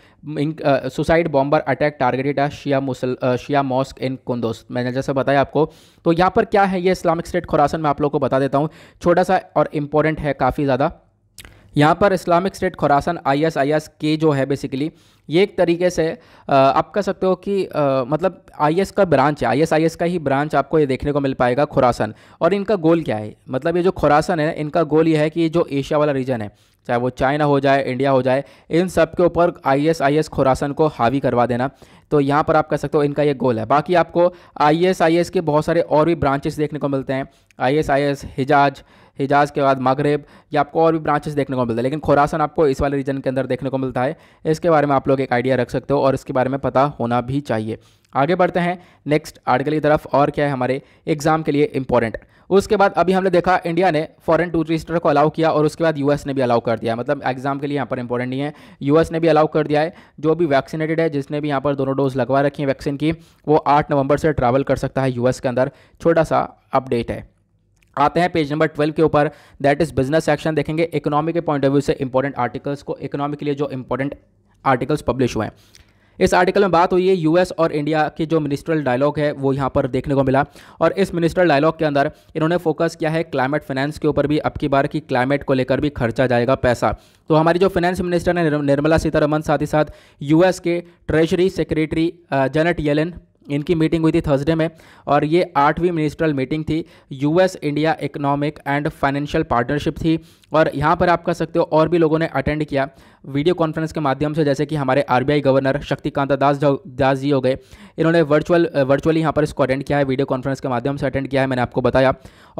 Speaker 1: suicide bomber attack targeted है शिया मुसल शिया मॉस्क इन कुंदोस मैंने जैसा बताया आपको तो यहाँ पर क्या है ये इस्लामिक स्टेट खुरासन मैं आप लोग को बता देता हूँ छोटा सा और इम्पोर्टेंट है काफ़ी ज़्यादा यहाँ पर Islamic State Khorasan I S I S के जो है बेसिकली ये एक तरीके से आप कह सकते हो कि आ, मतलब आई एस का ब्रांच है आई एस आई एस का ही ब्रांच आपको ये देखने को मिल पाएगा खुरासन और इनका गोल क्या है मतलब ये जो खुरासन है इनका गोल ये है कि जो एशिया वाला रीजन है चाहे वो चाइना हो जाए इंडिया हो जाए इन सब के ऊपर I S I S Khorasan को हावी करवा देना तो यहाँ पर आप कह सकते हो इनका ये गोल है बाकी आपको आई एस आई एस के बहुत सारे और भी ब्रांचेस देखने को मिलते हैं आई एस आई एस हिजाज हिजाज के बाद मगरब या आपको और भी ब्रांचेस देखने को मिलता है लेकिन खुरासन आपको इस वाले रीजन के अंदर देखने को मिलता है इसके बारे में आप लोग एक आइडिया रख सकते हो और इसके बारे में पता होना भी चाहिए आगे बढ़ते हैं नेक्स्ट आर्टिकल की तरफ और क्या है हमारे एग्जाम के लिए इंपॉर्टेंट उसके बाद अभी हमने देखा इंडिया ने फॉरेन टूरिस्टर को अलाउ किया और उसके बाद यूएस ने भी अलाउ कर दिया मतलब एग्जाम के लिए यहाँ पर इंपॉर्टेंट नहीं है यूएस ने भी अलाउ कर दिया है जो भी वैक्सीनेटेड है जिसने भी यहाँ पर दोनों डोज लगवा रखी है वैक्सीन की वो आठ नवंबर से ट्रैवल कर सकता है यूएस के अंदर छोटा सा अपडेट है आते हैं पेज नंबर ट्वेल्व के ऊपर दैट इज बिजनेस सेक्शन देखेंगे इकोनॉमी के पॉइंट ऑफ व्यू से इंपॉर्टेंट आर्टिकल्स को इकोनॉमी के लिए जो इंपॉर्टेंट आर्टिकल्स पब्लिश हुए हैं इस आर्टिकल में बात हुई है यूएस और इंडिया के जो मिनिस्ट्रल डायलॉग है वो यहाँ पर देखने को मिला और इस मिनिस्ट्रल डायलॉग के अंदर इन्होंने फोकस किया है क्लाइमेट फाइनेंस के ऊपर भी अब की बार की क्लाइमेट को लेकर भी खर्चा जाएगा पैसा तो हमारी जो फाइनेंस मिनिस्टर हैं निर्मला सीतारमन साथ ही साथ यूएस के ट्रेजरी सेक्रेटरी जेनेट येलन इनकी मीटिंग हुई थी थर्सडे में और ये आठवीं मिनिस्ट्रल मीटिंग थी US India economic and financial partnership थी और यहाँ पर आप कह सकते हो और भी लोगों ने अटेंड किया वीडियो कॉन्फ्रेंस के माध्यम से जैसे कि हमारे आरबीआई गवर्नर शक्तिकांता दास दास जी हो गए इन्होंने वर्चुअल वर्चुअली यहाँ पर इसको अटेंड किया है वीडियो कॉन्फ्रेंस के माध्यम से अटेंड किया है मैंने आपको बताया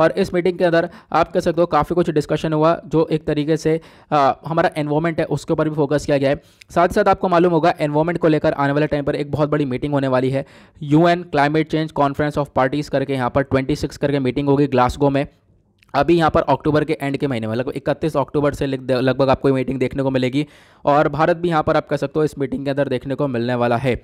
Speaker 1: और इस मीटिंग के अंदर आप कह सकते हो काफ़ी कुछ डिस्कशन हुआ जो एक तरीके से आ, हमारा एनवायरमेंट है उसके ऊपर भी फोकस किया गया है साथ ही साथ आपको मालूम होगा एनवायरमेंट को लेकर आने वाले टाइम पर एक बहुत बड़ी मीटिंग होने वाली है यू climate change conference of parties करके यहाँ पर ट्वेंटी करके मीटिंग होगी ग्लासगो में अभी यहाँ पर अक्टूबर के एंड के महीने में लगभग इकतीस अक्टूबर से लगभग आपको मीटिंग देखने को मिलेगी और भारत भी यहाँ पर आप कह सकते हो इस मीटिंग के अंदर देखने को मिलने वाला है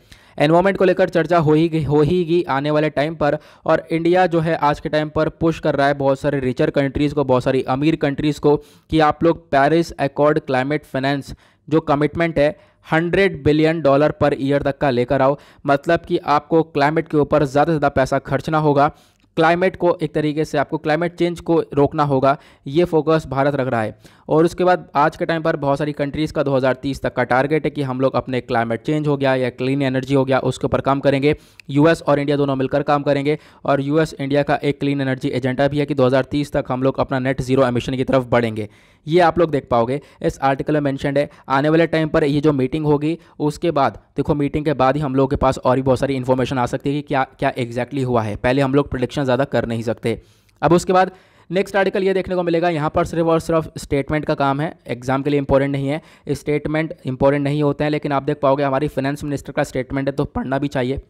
Speaker 1: एनवायरमेंट को लेकर चर्चा हो ही हो हीगी आने वाले टाइम पर और इंडिया जो है आज के टाइम पर पुश कर रहा है बहुत सारे रिचर कंट्रीज़ को बहुत सारी अमीर कंट्रीज़ को कि आप लोग पैरिस एकॉर्ड क्लाइमेट फाइनेंस जो कमिटमेंट है hundred billion dollar per year तक का लेकर आओ मतलब कि आपको क्लाइमेट के ऊपर ज़्यादा से ज़्यादा पैसा खर्चना होगा क्लाइमेट को एक तरीके से आपको क्लाइमेट चेंज को रोकना होगा ये फोकस भारत रख रहा है और उसके बाद आज के टाइम पर बहुत सारी कंट्रीज़ का 2030 तक का टारगेट है कि हम लोग अपने क्लाइमेट चेंज हो गया या क्लीन एनर्जी हो गया उसके ऊपर काम करेंगे यूएस और इंडिया दोनों मिलकर काम करेंगे और यूएस इंडिया का एक क्लीन एनर्जी एजेंडा भी है कि 2030 तक हम लोग अपना नेट जीरो एमिशन की तरफ बढ़ेंगे ये आप लोग देख पाओगे इस आर्टिकल में मैंशनड है आने वाले टाइम पर ये जो मीटिंग होगी उसके बाद देखो मीटिंग के बाद ही हम लोग के पास और भी बहुत सारी इन्फॉर्मेशन आ सकती है कि क्या क्या एग्जैक्टली हुआ है पहले हम लोग प्रडिक्शन ज़्यादा कर नहीं सकते अब उसके बाद नेक्स्ट आर्टिकल ये देखने को मिलेगा यहाँ पर सिर्फ और सिर्फ स्टेटमेंट का काम है एग्जाम के लिए इंपॉर्टेंट नहीं है स्टेटमेंट इंपॉर्टेंट नहीं होते हैं लेकिन आप देख पाओगे हमारी फाइनेंस मिनिस्टर का स्टेटमेंट है तो पढ़ना भी चाहिए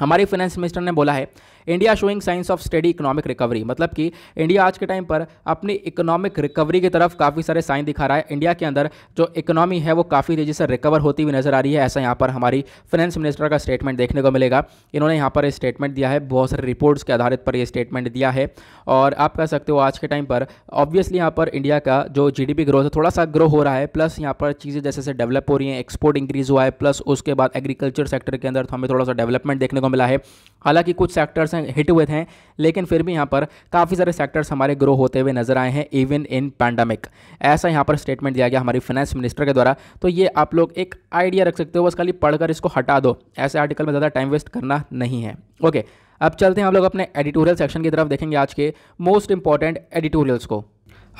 Speaker 1: हमारी फाइनेंस मिनिस्टर ने बोला है India showing signs of steady economic recovery मतलब कि इंडिया आज के टाइम पर अपनी इकोनॉमिक रिकवरी की तरफ काफ़ी सारे साइन दिखा रहा है इंडिया के अंदर जो इकोनॉमी है वो काफ़ी तेज़ी से रिकवर होती हुई नज़र आ रही है ऐसा यहाँ पर हमारी फाइनेंस मिनिस्टर का स्टेटमेंट देखने को मिलेगा इन्होंने यहाँ पर स्टेटमेंट दिया है बहुत सारे रिपोर्ट्स के आधारित पर यह स्टेटमेंट दिया है और आप कह सकते हो आज के टाइम पर ऑब्वियसली यहाँ पर इंडिया का जो जी ग्रोथ है थोड़ा सा ग्रो हो रहा है प्लस यहाँ पर चीज़ें जैसे जैसे डेवलप हो रही हैं एक्सपोर्ट इंक्रीज़ हुआ है प्लस उसके बाद एग्रीकल्चर सेक्टर के अंदर हमें थोड़ा सा डेवलपमेंट देखने को मिला है हालांकि कुछ सेक्टर्स परसेंट हिट हुए थे लेकिन फिर भी यहाँ पर काफ़ी सारे सेक्टर्स हमारे ग्रो होते हुए नजर आए हैं इवन इन पैंडमिक ऐसा यहाँ पर स्टेटमेंट दिया गया हमारी फाइनेंस मिनिस्टर के द्वारा तो ये आप लोग एक आइडिया रख सकते हो बस खाली पढ़कर इसको हटा दो ऐसे आर्टिकल में ज़्यादा टाइम वेस्ट करना नहीं है ओके अब चलते हैं हम लोग अपने एडिटोरियल सेक्शन की तरफ देखेंगे आज के मोस्ट इंपॉर्टेंट एडिटोरियल्स को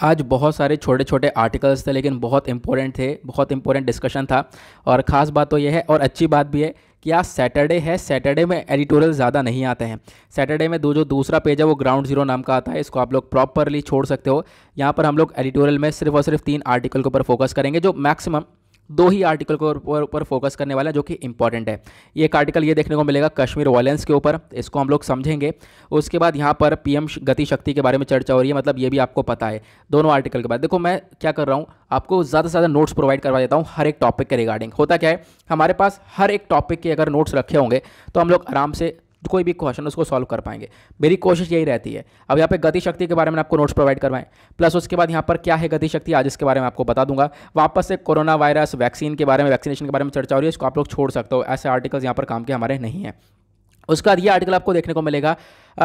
Speaker 1: आज बहुत सारे छोटे छोटे आर्टिकल्स थे लेकिन बहुत इंपॉर्टेंट थे बहुत इंपॉर्टेंट डिस्कशन था और ख़ास बात तो यह है और अच्छी बात भी है कि आज सैटरडे है सैटरडे में एडिटोरियल ज़्यादा नहीं आते हैं सैटरडे में दो जो दूसरा पेज है वो ग्राउंड जीरो नाम का आता है इसको आप लोग प्रॉपरली छोड़ सकते हो यहाँ पर हम लोग एडिटोरियल में सिर्फ और सिर्फ तीन आर्टिकल के ऊपर फोकस करेंगे जो मैक्सिमम दो ही आर्टिकल के ऊपर फोकस करने वाला है जो कि इंपॉर्टेंट है ये एक आर्टिकल ये देखने को मिलेगा कश्मीर वॉयलेंस के ऊपर इसको हम लोग समझेंगे उसके बाद यहाँ पर पीएम गति शक्ति के बारे में चर्चा हो रही है मतलब ये भी आपको पता है दोनों आर्टिकल के बाद देखो मैं क्या कर रहा हूँ आपको ज़्यादा से ज़्यादा नोट्स प्रोवाइड करवा देता हूँ हर एक टॉपिक के रिगार्डिंग होता क्या है हमारे पास हर एक टॉपिक के अगर नोट्स रखे होंगे तो हम लोग आराम से कोई भी क्वेश्चन उसको सॉल्व कर पाएंगे मेरी कोशिश यही रहती है अब यहाँ पे गति शक्ति के बारे में आपको नोट्स प्रोवाइड करवाएं प्लस उसके बाद यहाँ पर क्या है गति शक्ति आज इसके बारे में आपको बता दूंगा वापस से कोरोना वायरस वैक्सीन के बारे में वैक्सीनेशन के बारे में चर्चा हो रही है इसको आप लोग छोड़ सकते हो ऐसे आर्टिकल्स यहाँ पर काम के हमारे नहीं है उसका ये आर्टिकल आपको देखने को मिलेगा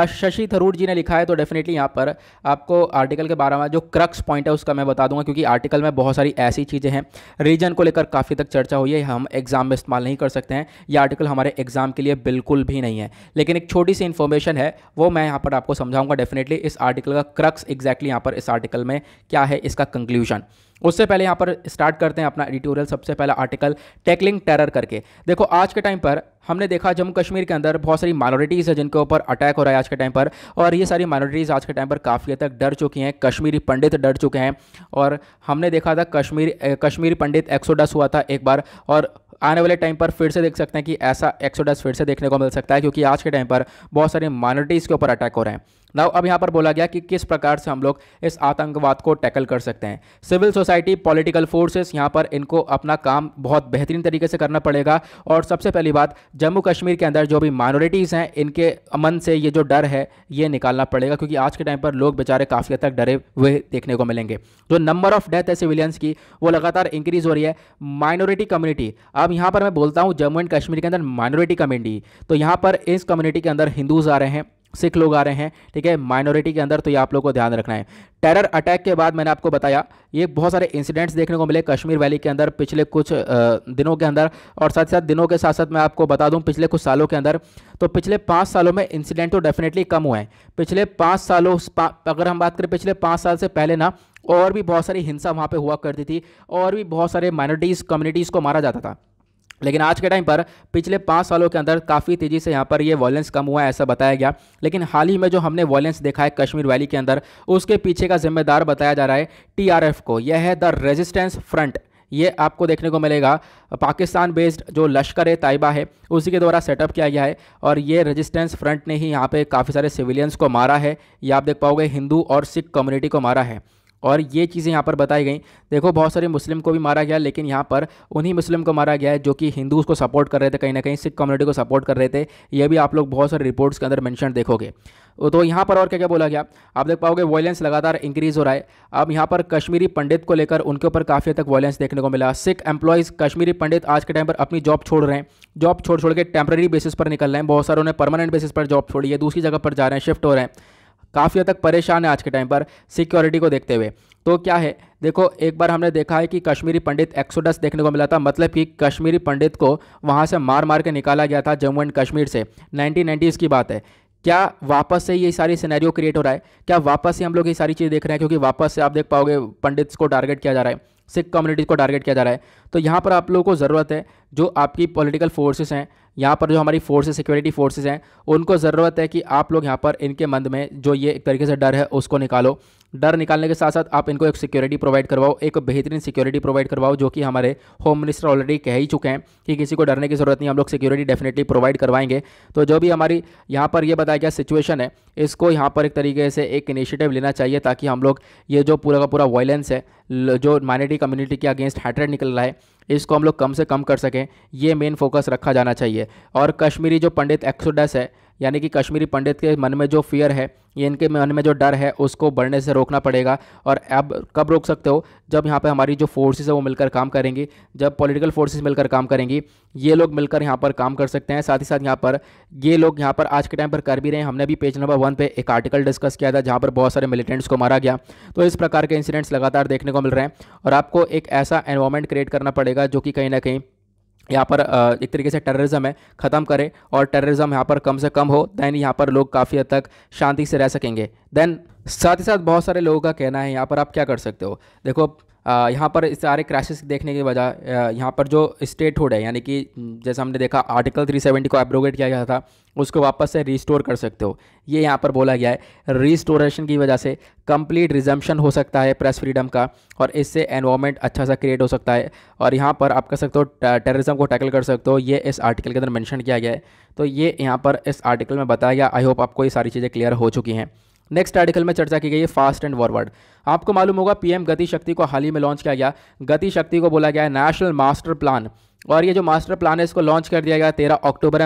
Speaker 1: शशि थरूर जी ने लिखा है तो डेफिनेटली यहाँ पर आपको आर्टिकल के बारे में जो क्रक्स पॉइंट है उसका मैं बता दूंगा क्योंकि आर्टिकल में बहुत सारी ऐसी चीज़ें हैं रीजन को लेकर काफ़ी तक चर्चा हुई है हम एग्ज़ाम में इस्तेमाल नहीं कर सकते हैं ये आर्टिकल हमारे एग्ज़ाम के लिए बिल्कुल भी नहीं है लेकिन एक छोटी सी इन्फॉर्मेशन है वो मैं यहाँ पर आपको समझाऊँगा डेफिनेटली इस आर्टिकल का क्रक्स एग्जैक्टली यहाँ पर इस आर्टिकल में क्या है इसका कंक्लूजन उससे पहले यहाँ पर स्टार्ट करते हैं अपना एडिटोरियल सबसे पहला आर्टिकल टैकलिंग टेरर करके देखो आज के टाइम पर हमने देखा जम्मू कश्मीर के अंदर बहुत सारी माइनॉरिटीज़ है जिनके ऊपर अटैक हो रहा है आज के टाइम पर और ये सारी माइनॉरिटीज़ आज के टाइम पर काफ़ी हद तक डर चुकी हैं कश्मीरी पंडित डर चुके हैं और हमने देखा था कश्मीर कश्मीरी पंडित एक्सोडस हुआ था एक बार और आने वाले टाइम पर फिर से देख सकते हैं कि ऐसा एक्सोडस फिर से देखने को मिल सकता है क्योंकि आज के टाइम पर बहुत सारी माइनॉरिटीज़ के ऊपर अटैक हो रहे हैं नाउ अब यहाँ पर बोला गया कि किस प्रकार से हम लोग इस आतंकवाद को टैकल कर सकते हैं सिविल सोसाइटी पॉलिटिकल फोर्सेस यहाँ पर इनको अपना काम बहुत बेहतरीन तरीके से करना पड़ेगा और सबसे पहली बात जम्मू कश्मीर के अंदर जो भी माइनॉरिटीज़ हैं इनके अमन से ये जो डर है ये निकालना पड़ेगा क्योंकि आज के टाइम पर लोग बेचारे काफ़ी हद तक डरे हुए देखने को मिलेंगे जो नंबर ऑफ डेथ है सिविलियंस की वो लगातार इंक्रीज़ हो रही है माइनॉरिटी कम्युनिटी अब यहाँ पर मैं बोलता हूँ जम्मू एंड कश्मीर के अंदर माइनॉरिटी कम्युनिटी तो यहाँ पर इस कम्युनिटी के अंदर हिंदूज़ आ रहे हैं सिख लोग आ रहे हैं ठीक है माइनॉरिटी के अंदर तो ये आप लोग को ध्यान रखना है टेरर अटैक के बाद मैंने आपको बताया ये बहुत सारे इंसिडेंट्स देखने को मिले कश्मीर वैली के अंदर पिछले कुछ दिनों के अंदर और साथ साथ दिनों के साथ साथ मैं आपको बता दूं पिछले कुछ सालों के अंदर तो पिछले पाँच सालों में इंसिडेंट तो डेफिनेटली कम हुए हैं पिछले पाँच सालों अगर हम बात करें पिछले पाँच साल से पहले ना और भी बहुत सारी हिंसा वहाँ पर हुआ करती थी और भी बहुत सारे माइनॉरिटीज़ कम्युनिटीज़ को मारा जाता था लेकिन आज के टाइम पर पिछले पाँच सालों के अंदर काफ़ी तेज़ी से यहाँ पर ये वॉयलेंस कम हुआ है ऐसा बताया गया लेकिन हाल ही में जो हमने वॉयलेंस देखा है कश्मीर वैली के अंदर उसके पीछे का जिम्मेदार बताया जा रहा है टीआरएफ को यह है द रेजिस्टेंस फ्रंट ये आपको देखने को मिलेगा पाकिस्तान बेस्ड जो लश्कर ए ताइबा है उसी के द्वारा सेटअप किया गया है और ये रेजिस्टेंस फ्रंट ने ही यहाँ पे काफ़ी सारे सिविलियंस को मारा है ये आप देख पाओगे हिंदू और सिख कम्युनिटी को मारा है और ये चीज़ें यहाँ पर बताई गई देखो बहुत सारे मुस्लिम को भी मारा गया लेकिन यहाँ पर उन्हीं मुस्लिम को मारा गया है जो कि हिंदूज़ को सपोर्ट कर रहे थे कहीं ना कहीं सिख कम्युनिटी को सपोर्ट कर रहे थे ये भी आप लोग बहुत सारे रिपोर्ट्स के अंदर मैंशन देखोगे तो यहाँ पर और क्या क्या बोला गया आप देख पाओगे वॉयलेंस लगातार इंक्रीज़ हो रहा है अब यहाँ पर कश्मीरी पंडित को लेकर उनके ऊपर काफ़ी तक वॉयलेंस देखने को मिला सिख एम्प्लॉयज़ कश्मीरी पंडित आज के टाइम पर अपनी जॉब छोड़ रहे हैं जॉब छोड़ छोड़ के टेम्प्रेरी बेसिस पर निकल रहे हैं बहुत सारों ने परमानेंट बेसिस पर जॉब छोड़ी है दूसरी जगह पर जा रहे हैं शिफ्ट हो रहे हैं काफ़ी हद तक परेशान है आज के टाइम पर सिक्योरिटी को देखते हुए तो क्या है देखो एक बार हमने देखा है कि कश्मीरी पंडित एक्सोडस देखने को मिला था मतलब कि कश्मीरी पंडित को वहाँ से मार मार के निकाला गया था जम्मू एंड कश्मीर से नाइनटीन की बात है क्या वापस से ये सारी सिनेरियो क्रिएट हो रहा है क्या वापस से हम लोग ये सारी चीज़ देख रहे हैं क्योंकि वापस से आप देख पाओगे पंडित्स को टारगेट किया जा रहा है सिख कम्युनिटी को टारगेट किया जा रहा है तो यहाँ पर आप लोगों को ज़रूरत है जो आपकी पॉलिटिकल फोर्सेस हैं यहाँ पर जो हमारी फोर्सेस सिक्योरिटी फोर्सेस हैं उनको ज़रूरत है कि आप लोग यहाँ पर इनके मंद में जो ये एक तरीके से डर है उसको निकालो डर निकालने के साथ साथ आप इनको एक सिक्योरिटी प्रोवाइड करवाओ एक बेहतरीन सिक्योरिटी प्रोवाइड करवाओ जो कि हमारे होम मिनिस्टर ऑलरेडी कह ही चुके हैं कि किसी को डरने की जरूरत नहीं हम लोग सिक्योरिटी डेफिनेटली प्रोवाइड करवाएंगे तो जो भी हमारी यहाँ पर यह बताया गया सिचुएशन है इसको यहाँ पर एक तरीके से एक इनिशिएटिव लेना चाहिए ताकि हम लोग ये जो पूरा का पूरा वायलेंस है जो माइनॉरिटी कम्युनिटी के अगेंस्ट हैट्रेड निकल रहा है इसको हम लोग कम से कम कर सकें ये मेन फोकस रखा जाना चाहिए और कश्मीरी जो पंडित एक्सोडस है यानी कि कश्मीरी पंडित के मन में जो फियर है ये इनके मन में जो डर है उसको बढ़ने से रोकना पड़ेगा और अब कब रोक सकते हो जब यहाँ पे हमारी जो फोर्सेस है वो मिलकर काम करेंगी जब पॉलिटिकल फोर्सेस मिलकर काम करेंगी ये लोग मिलकर यहाँ पर काम कर सकते हैं साथ ही साथ यहाँ पर ये लोग यहाँ पर आज के टाइम पर कर भी रहे हैं हमने भी पेज नंबर वन पर एक आर्टिकल डिस्कस किया था जहाँ पर बहुत सारे मिलिटेंट्स को मारा गया तो इस प्रकार के इंसिडेंट्स लगातार देखने को मिल रहे हैं और आपको एक ऐसा एनवायरमेंट क्रिएट करना पड़ेगा जो कि कहीं ना कहीं यहाँ पर एक तरीके से टेररिज्म है ख़त्म करें और टेररिज्म यहाँ पर कम से कम हो दैन यहाँ पर लोग काफ़ी हद तक शांति से रह सकेंगे देन साथ ही साथ बहुत सारे लोगों का कहना है यहाँ पर आप क्या कर सकते हो देखो यहाँ पर इस सारे क्रैशेस देखने के बजाय यहाँ पर जो स्टेटहुड है यानी कि जैसे हमने देखा आर्टिकल 370 को एब्रोगेट किया गया था उसको वापस से रिस्टोर कर सकते हो ये यहाँ पर बोला गया है रिस्टोरेशन की वजह से कंप्लीट रिजम्पशन हो सकता है प्रेस फ्रीडम का और इससे एनवायरमेंट अच्छा सा क्रिएट हो सकता है और यहाँ पर आप कह सकते हो टेररिज्म को टैकल कर सकते हो ये इस आर्टिकल के अंदर मैंशन किया गया है तो ये यहाँ पर इस आर्टिकल में बताया गया आई होप आपको ये सारी चीज़ें क्लियर हो चुकी हैं नेक्स्ट आर्टिकल में चर्चा की गई है फास्ट एंड फॉरवर्ड आपको मालूम होगा पीएम गति शक्ति को हाल ही में लॉन्च किया गया गति शक्ति को बोला गया है नेशनल मास्टर प्लान और ये जो मास्टर प्लान है इसको लॉन्च कर दिया गया तेरह अक्टूबर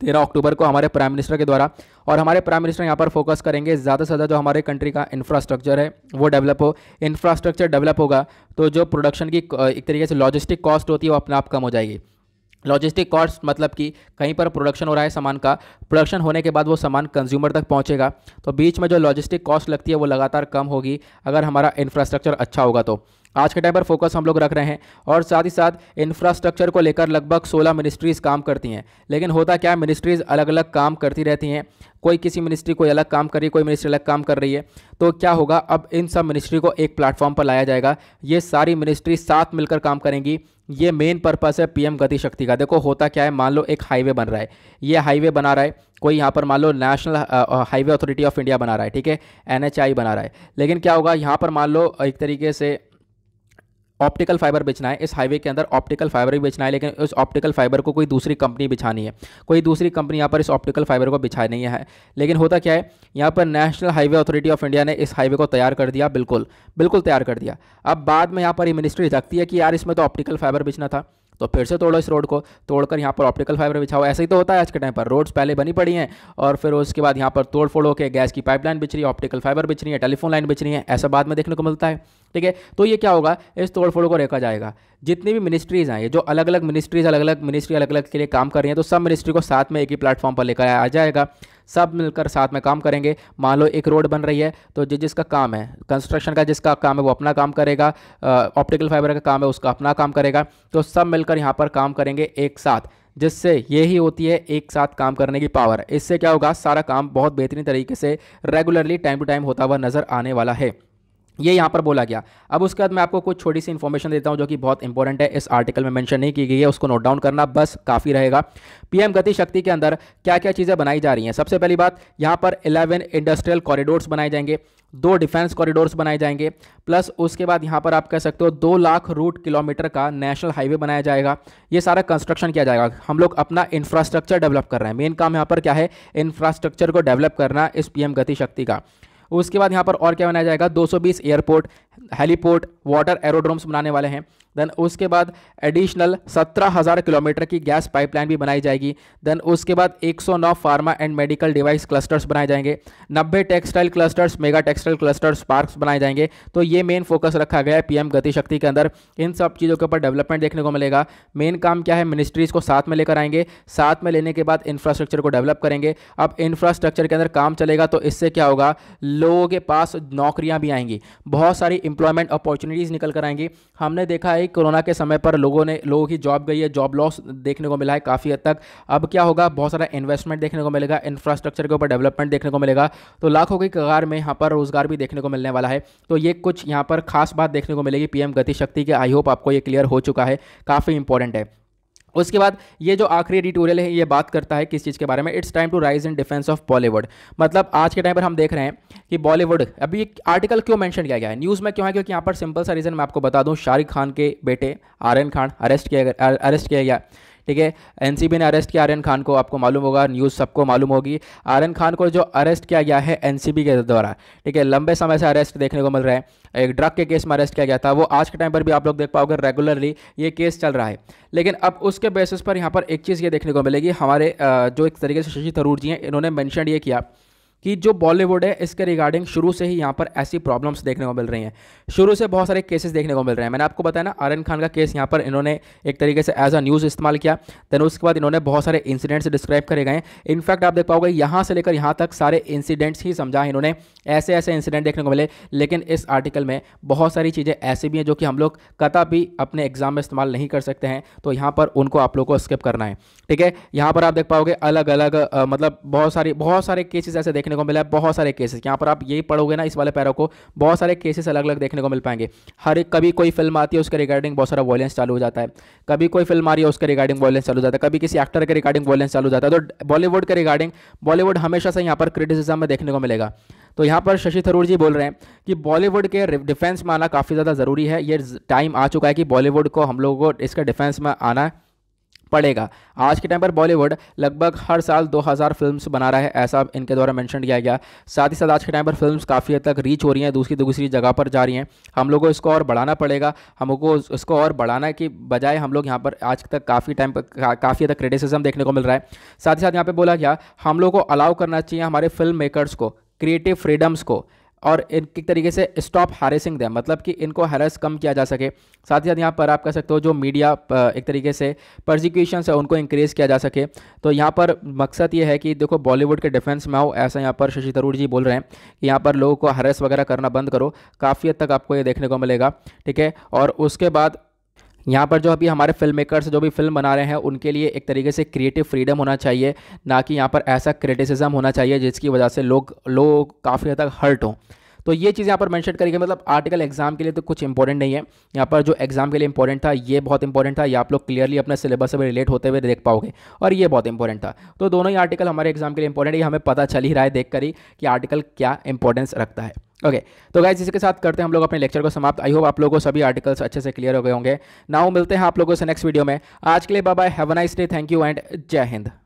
Speaker 1: तेरह अक्टूबर को हमारे प्राइम मिनिस्टर के द्वारा और हमारे प्राइम मिनिस्टर यहाँ पर फोकस करेंगे ज़्यादा से ज़्यादा जो हमारे कंट्री का इंफ्रास्ट्रक्चर है वो डेवलप हो इंफ्रास्ट्रक्चर डेवलप होगा तो जो प्रोडक्शन की एक तरीके से लॉजिस्टिक कॉस्ट होती है वो अपने आप कम हो जाएगी लॉजिस्टिक कॉस्ट मतलब कि कहीं पर प्रोडक्शन हो रहा है सामान का प्रोडक्शन होने के बाद वो सामान कंज्यूमर तक पहुंचेगा तो बीच में जो लॉजिस्टिक कॉस्ट लगती है वो लगातार कम होगी अगर हमारा इंफ्रास्ट्रक्चर अच्छा होगा तो आज के टाइम पर फोकस हम लोग रख रहे हैं और साथ ही साथ इंफ्रास्ट्रक्चर को लेकर लगभग 16 मिनिस्ट्रीज़ काम करती हैं लेकिन होता क्या है मिनिस्ट्रीज़ अलग अलग काम करती रहती हैं कोई किसी मिनिस्ट्री कोई अलग काम कर रही है कोई मिनिस्ट्री अलग काम कर रही है तो क्या होगा अब इन सब मिनिस्ट्री को एक प्लेटफॉर्म पर लाया जाएगा ये सारी मिनिस्ट्री साथ मिलकर काम करेंगी ये मेन पर्पस है पीएम गति शक्ति का देखो होता क्या है मान लो एक हाईवे बन रहा है ये हाईवे बना रहा है कोई यहाँ पर मान लो national highway authority of India बना रहा है ठीक है एनएचआई बना रहा है लेकिन क्या होगा यहाँ पर मान लो एक तरीके से ऑप्टिकल फाइबर बेचना है इस हाईवे के अंदर ऑप्टिकल फाइबर भी बेचना है लेकिन उस ऑप्टिकल फाइबर को कोई दूसरी कंपनी बिछानी है कोई दूसरी कंपनी यहाँ पर इस ऑप्टिकल फाइबर को बिछा नहीं है लेकिन होता क्या है यहाँ पर national highway authority of India ने इस हाईवे को तैयार कर दिया बिल्कुल बिल्कुल तैयार कर दिया अब बाद में यहाँ पर ये मिनिस्ट्री रखती है कि यार इसमें तो ऑप्टिकल फाइबर बिछना था तो फिर से तोड़ो इस रोड को तोड़कर यहाँ पर ऑप्टिकल फाइबर बिछाओ ऐसे ही तो होता है आज के टाइम पर रोड्स पहले बनी पड़ी हैं और फिर उसके बाद यहाँ पर तोड़ फोड़ो होकर गैस की पाइपलाइन बिछ रही है ऑप्टिकल फाइबर बिछ रही है टेलीफोन लाइन बिछ रही है ऐसा बाद में देखने को मिलता है ठीक है तो ये क्या होगा इस तोड़फोड़ को रेखा जाएगा जितनी भी मिनिस्ट्रीज़ हैं ये जो अलग अलग मिनिस्ट्रीज़ अलग अलग मिनिस्ट्री अलग अलग के लिए काम कर रही हैं तो सब मिनिस्ट्री को साथ में एक ही प्लेटफॉर्म पर लेकर आ जाएगा सब मिलकर साथ में काम करेंगे मान लो एक रोड बन रही है तो जिस जिसका काम है कंस्ट्रक्शन का जिसका काम है वो अपना काम करेगा ऑप्टिकल फाइबर का काम है उसका अपना काम करेगा तो सब मिलकर यहाँ पर काम करेंगे एक साथ जिससे ये ही होती है एक साथ काम करने की पावर इससे क्या होगा सारा काम बहुत बेहतरीन तरीके से रेगुलरली टाइम टू टाइम होता हुआ नज़र आने वाला है ये यहाँ पर बोला गया अब उसके बाद मैं आपको कुछ छोटी सी इन्फॉर्मेशन देता हूँ जो कि बहुत इंपॉर्टेंट है इस आर्टिकल में मेंशन नहीं की गई है उसको नोट डाउन करना बस काफ़ी रहेगा पीएम गति शक्ति के अंदर क्या क्या चीज़ें बनाई जा रही हैं सबसे पहली बात यहाँ पर 11 इंडस्ट्रियल कॉरिडोर्स बनाए जाएंगे दो डिफेंस कॉरिडोर्स बनाए जाएंगे प्लस उसके बाद यहाँ पर आप कह सकते हो दो लाख रूट किलोमीटर का नेशनल हाईवे बनाया जाएगा ये सारा कंस्ट्रक्शन किया जाएगा हम लोग अपना इंफ्रास्ट्रक्चर डेवलप कर रहे हैं मेन काम यहाँ पर क्या है इंफ्रास्ट्रक्चर को डेवलप करना इस पीएम गति शक्ति का उसके बाद यहाँ पर और क्या बनाया जाएगा 220 एयरपोर्ट हेलीपोर्ट वाटर एरोड्रोम्स बनाने वाले हैं देन उसके बाद एडिशनल सत्रह हज़ार किलोमीटर की गैस पाइपलाइन भी बनाई जाएगी देन उसके बाद 109 pharma and medical device clusters बनाए जाएंगे 90 textile clusters mega textile clusters parks बनाए जाएंगे तो ये मेन फोकस रखा गया है पीएम गतिशक्ति के अंदर इन सब चीज़ों के ऊपर डेवलपमेंट देखने को मिलेगा मेन काम क्या है मिनिस्ट्रीज़ को साथ में लेकर आएंगे साथ में लेने के बाद इंफ्रास्ट्रक्चर को डेवलप करेंगे अब इंफ्रास्ट्रक्चर के अंदर काम चलेगा तो इससे क्या होगा लोगों के पास नौकरियाँ भी आएंगी बहुत सारी इंप्लॉयमेंट अपॉर्चुनिटीज़ निकल कर आएंगी हमने देखा है कोरोना के समय पर लोगों ने लोगों की जॉब गई है जॉब लॉस देखने को मिला है काफ़ी हद तक अब क्या होगा बहुत सारा इन्वेस्टमेंट देखने को मिलेगा इंफ्रास्ट्रक्चर के ऊपर डेवलपमेंट देखने को मिलेगा तो लाखों की कगार में यहाँ पर रोज़गार भी देखने को मिलने वाला है तो ये कुछ यहाँ पर खास बात देखने को मिलेगी पीएम गतिशक्ति के आई होप आपको ये क्लियर हो चुका है काफ़ी इंपॉर्टेंट है उसके बाद ये जो आखिरी एडिटोरियल है ये बात करता है किस चीज़ के बारे में it's time to rise in defence of Bollywood मतलब आज के टाइम पर हम देख रहे हैं कि बॉलीवुड अभी एक आर्टिकल क्यों मेंशन किया गया है न्यूज़ में क्यों है क्योंकि यहाँ पर सिंपल सा रीज़न मैं आपको बता दूँ शाहरुख खान के बेटे आर्यन खान अरेस्ट किया अरेस्ट किया गया ठीक है एनसीबी ने अरेस्ट किया आर्यन खान को आपको मालूम होगा न्यूज़ सबको मालूम होगी आर्यन खान को जो अरेस्ट किया गया है एनसीबी के द्वारा ठीक है लंबे समय से अरेस्ट देखने को मिल रहा है एक ड्रग के केस में अरेस्ट किया गया था वो आज के टाइम पर भी आप लोग देख पाओगे रेगुलरली ये केस चल रहा है लेकिन अब उसके बेसिस पर यहाँ पर एक चीज़ ये देखने को मिलेगी हमारे जो एक तरीके से शशि थरूर जी हैं इन्होंने मैंशन ये किया कि जो बॉलीवुड है इसके रिगार्डिंग शुरू से ही यहाँ पर ऐसी प्रॉब्लम्स देखने को मिल रही हैं शुरू से बहुत सारे केसेस देखने को मिल रहे हैं मैंने आपको बताया ना आर्यन खान का केस यहाँ पर इन्होंने एक तरीके से एज अ न्यूज़ इस्तेमाल किया देन उसके बाद इन्होंने बहुत सारे इंसिडेंट्स डिस्क्राइब करे गए इनफैक्ट आप देख पाओगे यहाँ से लेकर यहाँ तक सारे इंसिडेंट्स ही समझा इन्होंने ऐसे ऐसे इंसिडेंट देखने को मिले लेकिन इस आर्टिकल में बहुत सारी चीज़ें ऐसी भी हैं जो कि हम लोग कता भी अपने एग्जाम में इस्तेमाल नहीं कर सकते हैं तो यहाँ पर उनको आप लोग को स्किप करना है ठीक है यहाँ पर आप देख पाओगे अलग अलग मतलब बहुत सारी बहुत सारे केसेस ऐसे देखने देखने को मिला है बहुत सारे केसेस यहाँ पर आप यही पढ़ोगे ना इस वाले पैरों को बहुत सारे केसेस अलग अलग देखने को मिल पाएंगे हर एक कभी कोई फिल्म आती है उसके रिगार्डिंग बहुत सारा वॉयलेंस चालू हो जाता है कभी कोई फिल्म आ रही है उसके रिगार्डिंग वॉयलेंस चालू जाता है कभी किसी एक्टर के रिगार्डिंग वॉयलेंस चालू जाता है तो बॉलीवुड के रिगार्डिंग बॉलीवुड हमेशा से यहाँ पर क्रिटिसिज्म में देखने को मिलेगा तो यहाँ पर शशि थरूर जी बोल रहे हैं कि बॉलीवुड के डिफेंस में आना काफ़ी ज़्यादा ज़रूरी है ये टाइम आ चुका है कि बॉलीवुड को हम लोगों को इसके डिफेंस में आना पड़ेगा आज के टाइम पर बॉलीवुड लगभग हर साल 2000 फिल्म्स बना रहा है ऐसा इनके द्वारा मेंशन किया गया साथ ही साथ आज के टाइम पर फिल्म्स काफ़ी हद तक रीच हो रही हैं दूसरी दूसरी जगह पर जा रही हैं हम लोगों को इसको और बढ़ाना पड़ेगा हमको इसको और बढ़ाना की बजाय हम लोग यहाँ पर आज तक काफ़ी टाइम पर काफ़ी हद तक क्रिटिसिज्म देखने को मिल रहा है साथ ही साथ यहाँ पर बोला गया हम लोग को अलाउ करना चाहिए हमारे फिल्म मेकर्स को क्रिएटिव फ्रीडम्स को और एक तरीके से स्टॉप हारेसिंग दें मतलब कि इनको हरास कम किया जा सके साथ ही साथ यहाँ पर आप कह सकते हो जो मीडिया एक तरीके से प्रोजिक्यूशन है उनको इंक्रीज किया जा सके तो यहाँ पर मकसद ये है कि देखो बॉलीवुड के डिफेंस में आओ ऐसा यहाँ पर शशि थरूर जी बोल रहे हैं कि यहाँ पर लोगों को हरेस वगैरह करना बंद करो काफ़ी हद तक आपको ये देखने को मिलेगा ठीक है और उसके बाद यहाँ पर जो अभी हमारे फिल्म मेकर्स जो भी फिल्म बना रहे हैं उनके लिए एक तरीके से क्रिएटिव फ्रीडम होना चाहिए ना कि यहाँ पर ऐसा क्रिटिसिज्म होना चाहिए जिसकी वजह से लोग लोग काफ़ी हद तक हर्ट हों तो ये चीज़ यहाँ पर मैंशन करेंगे मतलब आर्टिकल एग्जाम के लिए तो कुछ इंपॉर्टेंट नहीं है यहाँ पर जो एग्जाम के लिए इंपॉर्टेंट था ये बहुत इंपॉर्टेंट था ये आप लोग क्लियरली अपने सिलेबस से रिलेट होते हुए देख पाओगे और ये बहुत इंपॉर्टेंट था तो दोनों ही आर्टिकल हमारे एग्जाम के लिए इंपॉर्टेंट है हमें पता चल ही रहा है देख कर ही कि आर्टिकल क्या इंपॉर्टेंस रखता है ओके okay, तो गाइज इसके साथ करते हैं हम लोग अपने लेक्चर को समाप्त आई होप आप लोगों को सभी आर्टिकल्स अच्छे से क्लियर हो गए होंगे नाउ मिलते हैं आप लोगों से नेक्स्ट वीडियो में आज के लिए bye have a nice day thank you and Jai Hind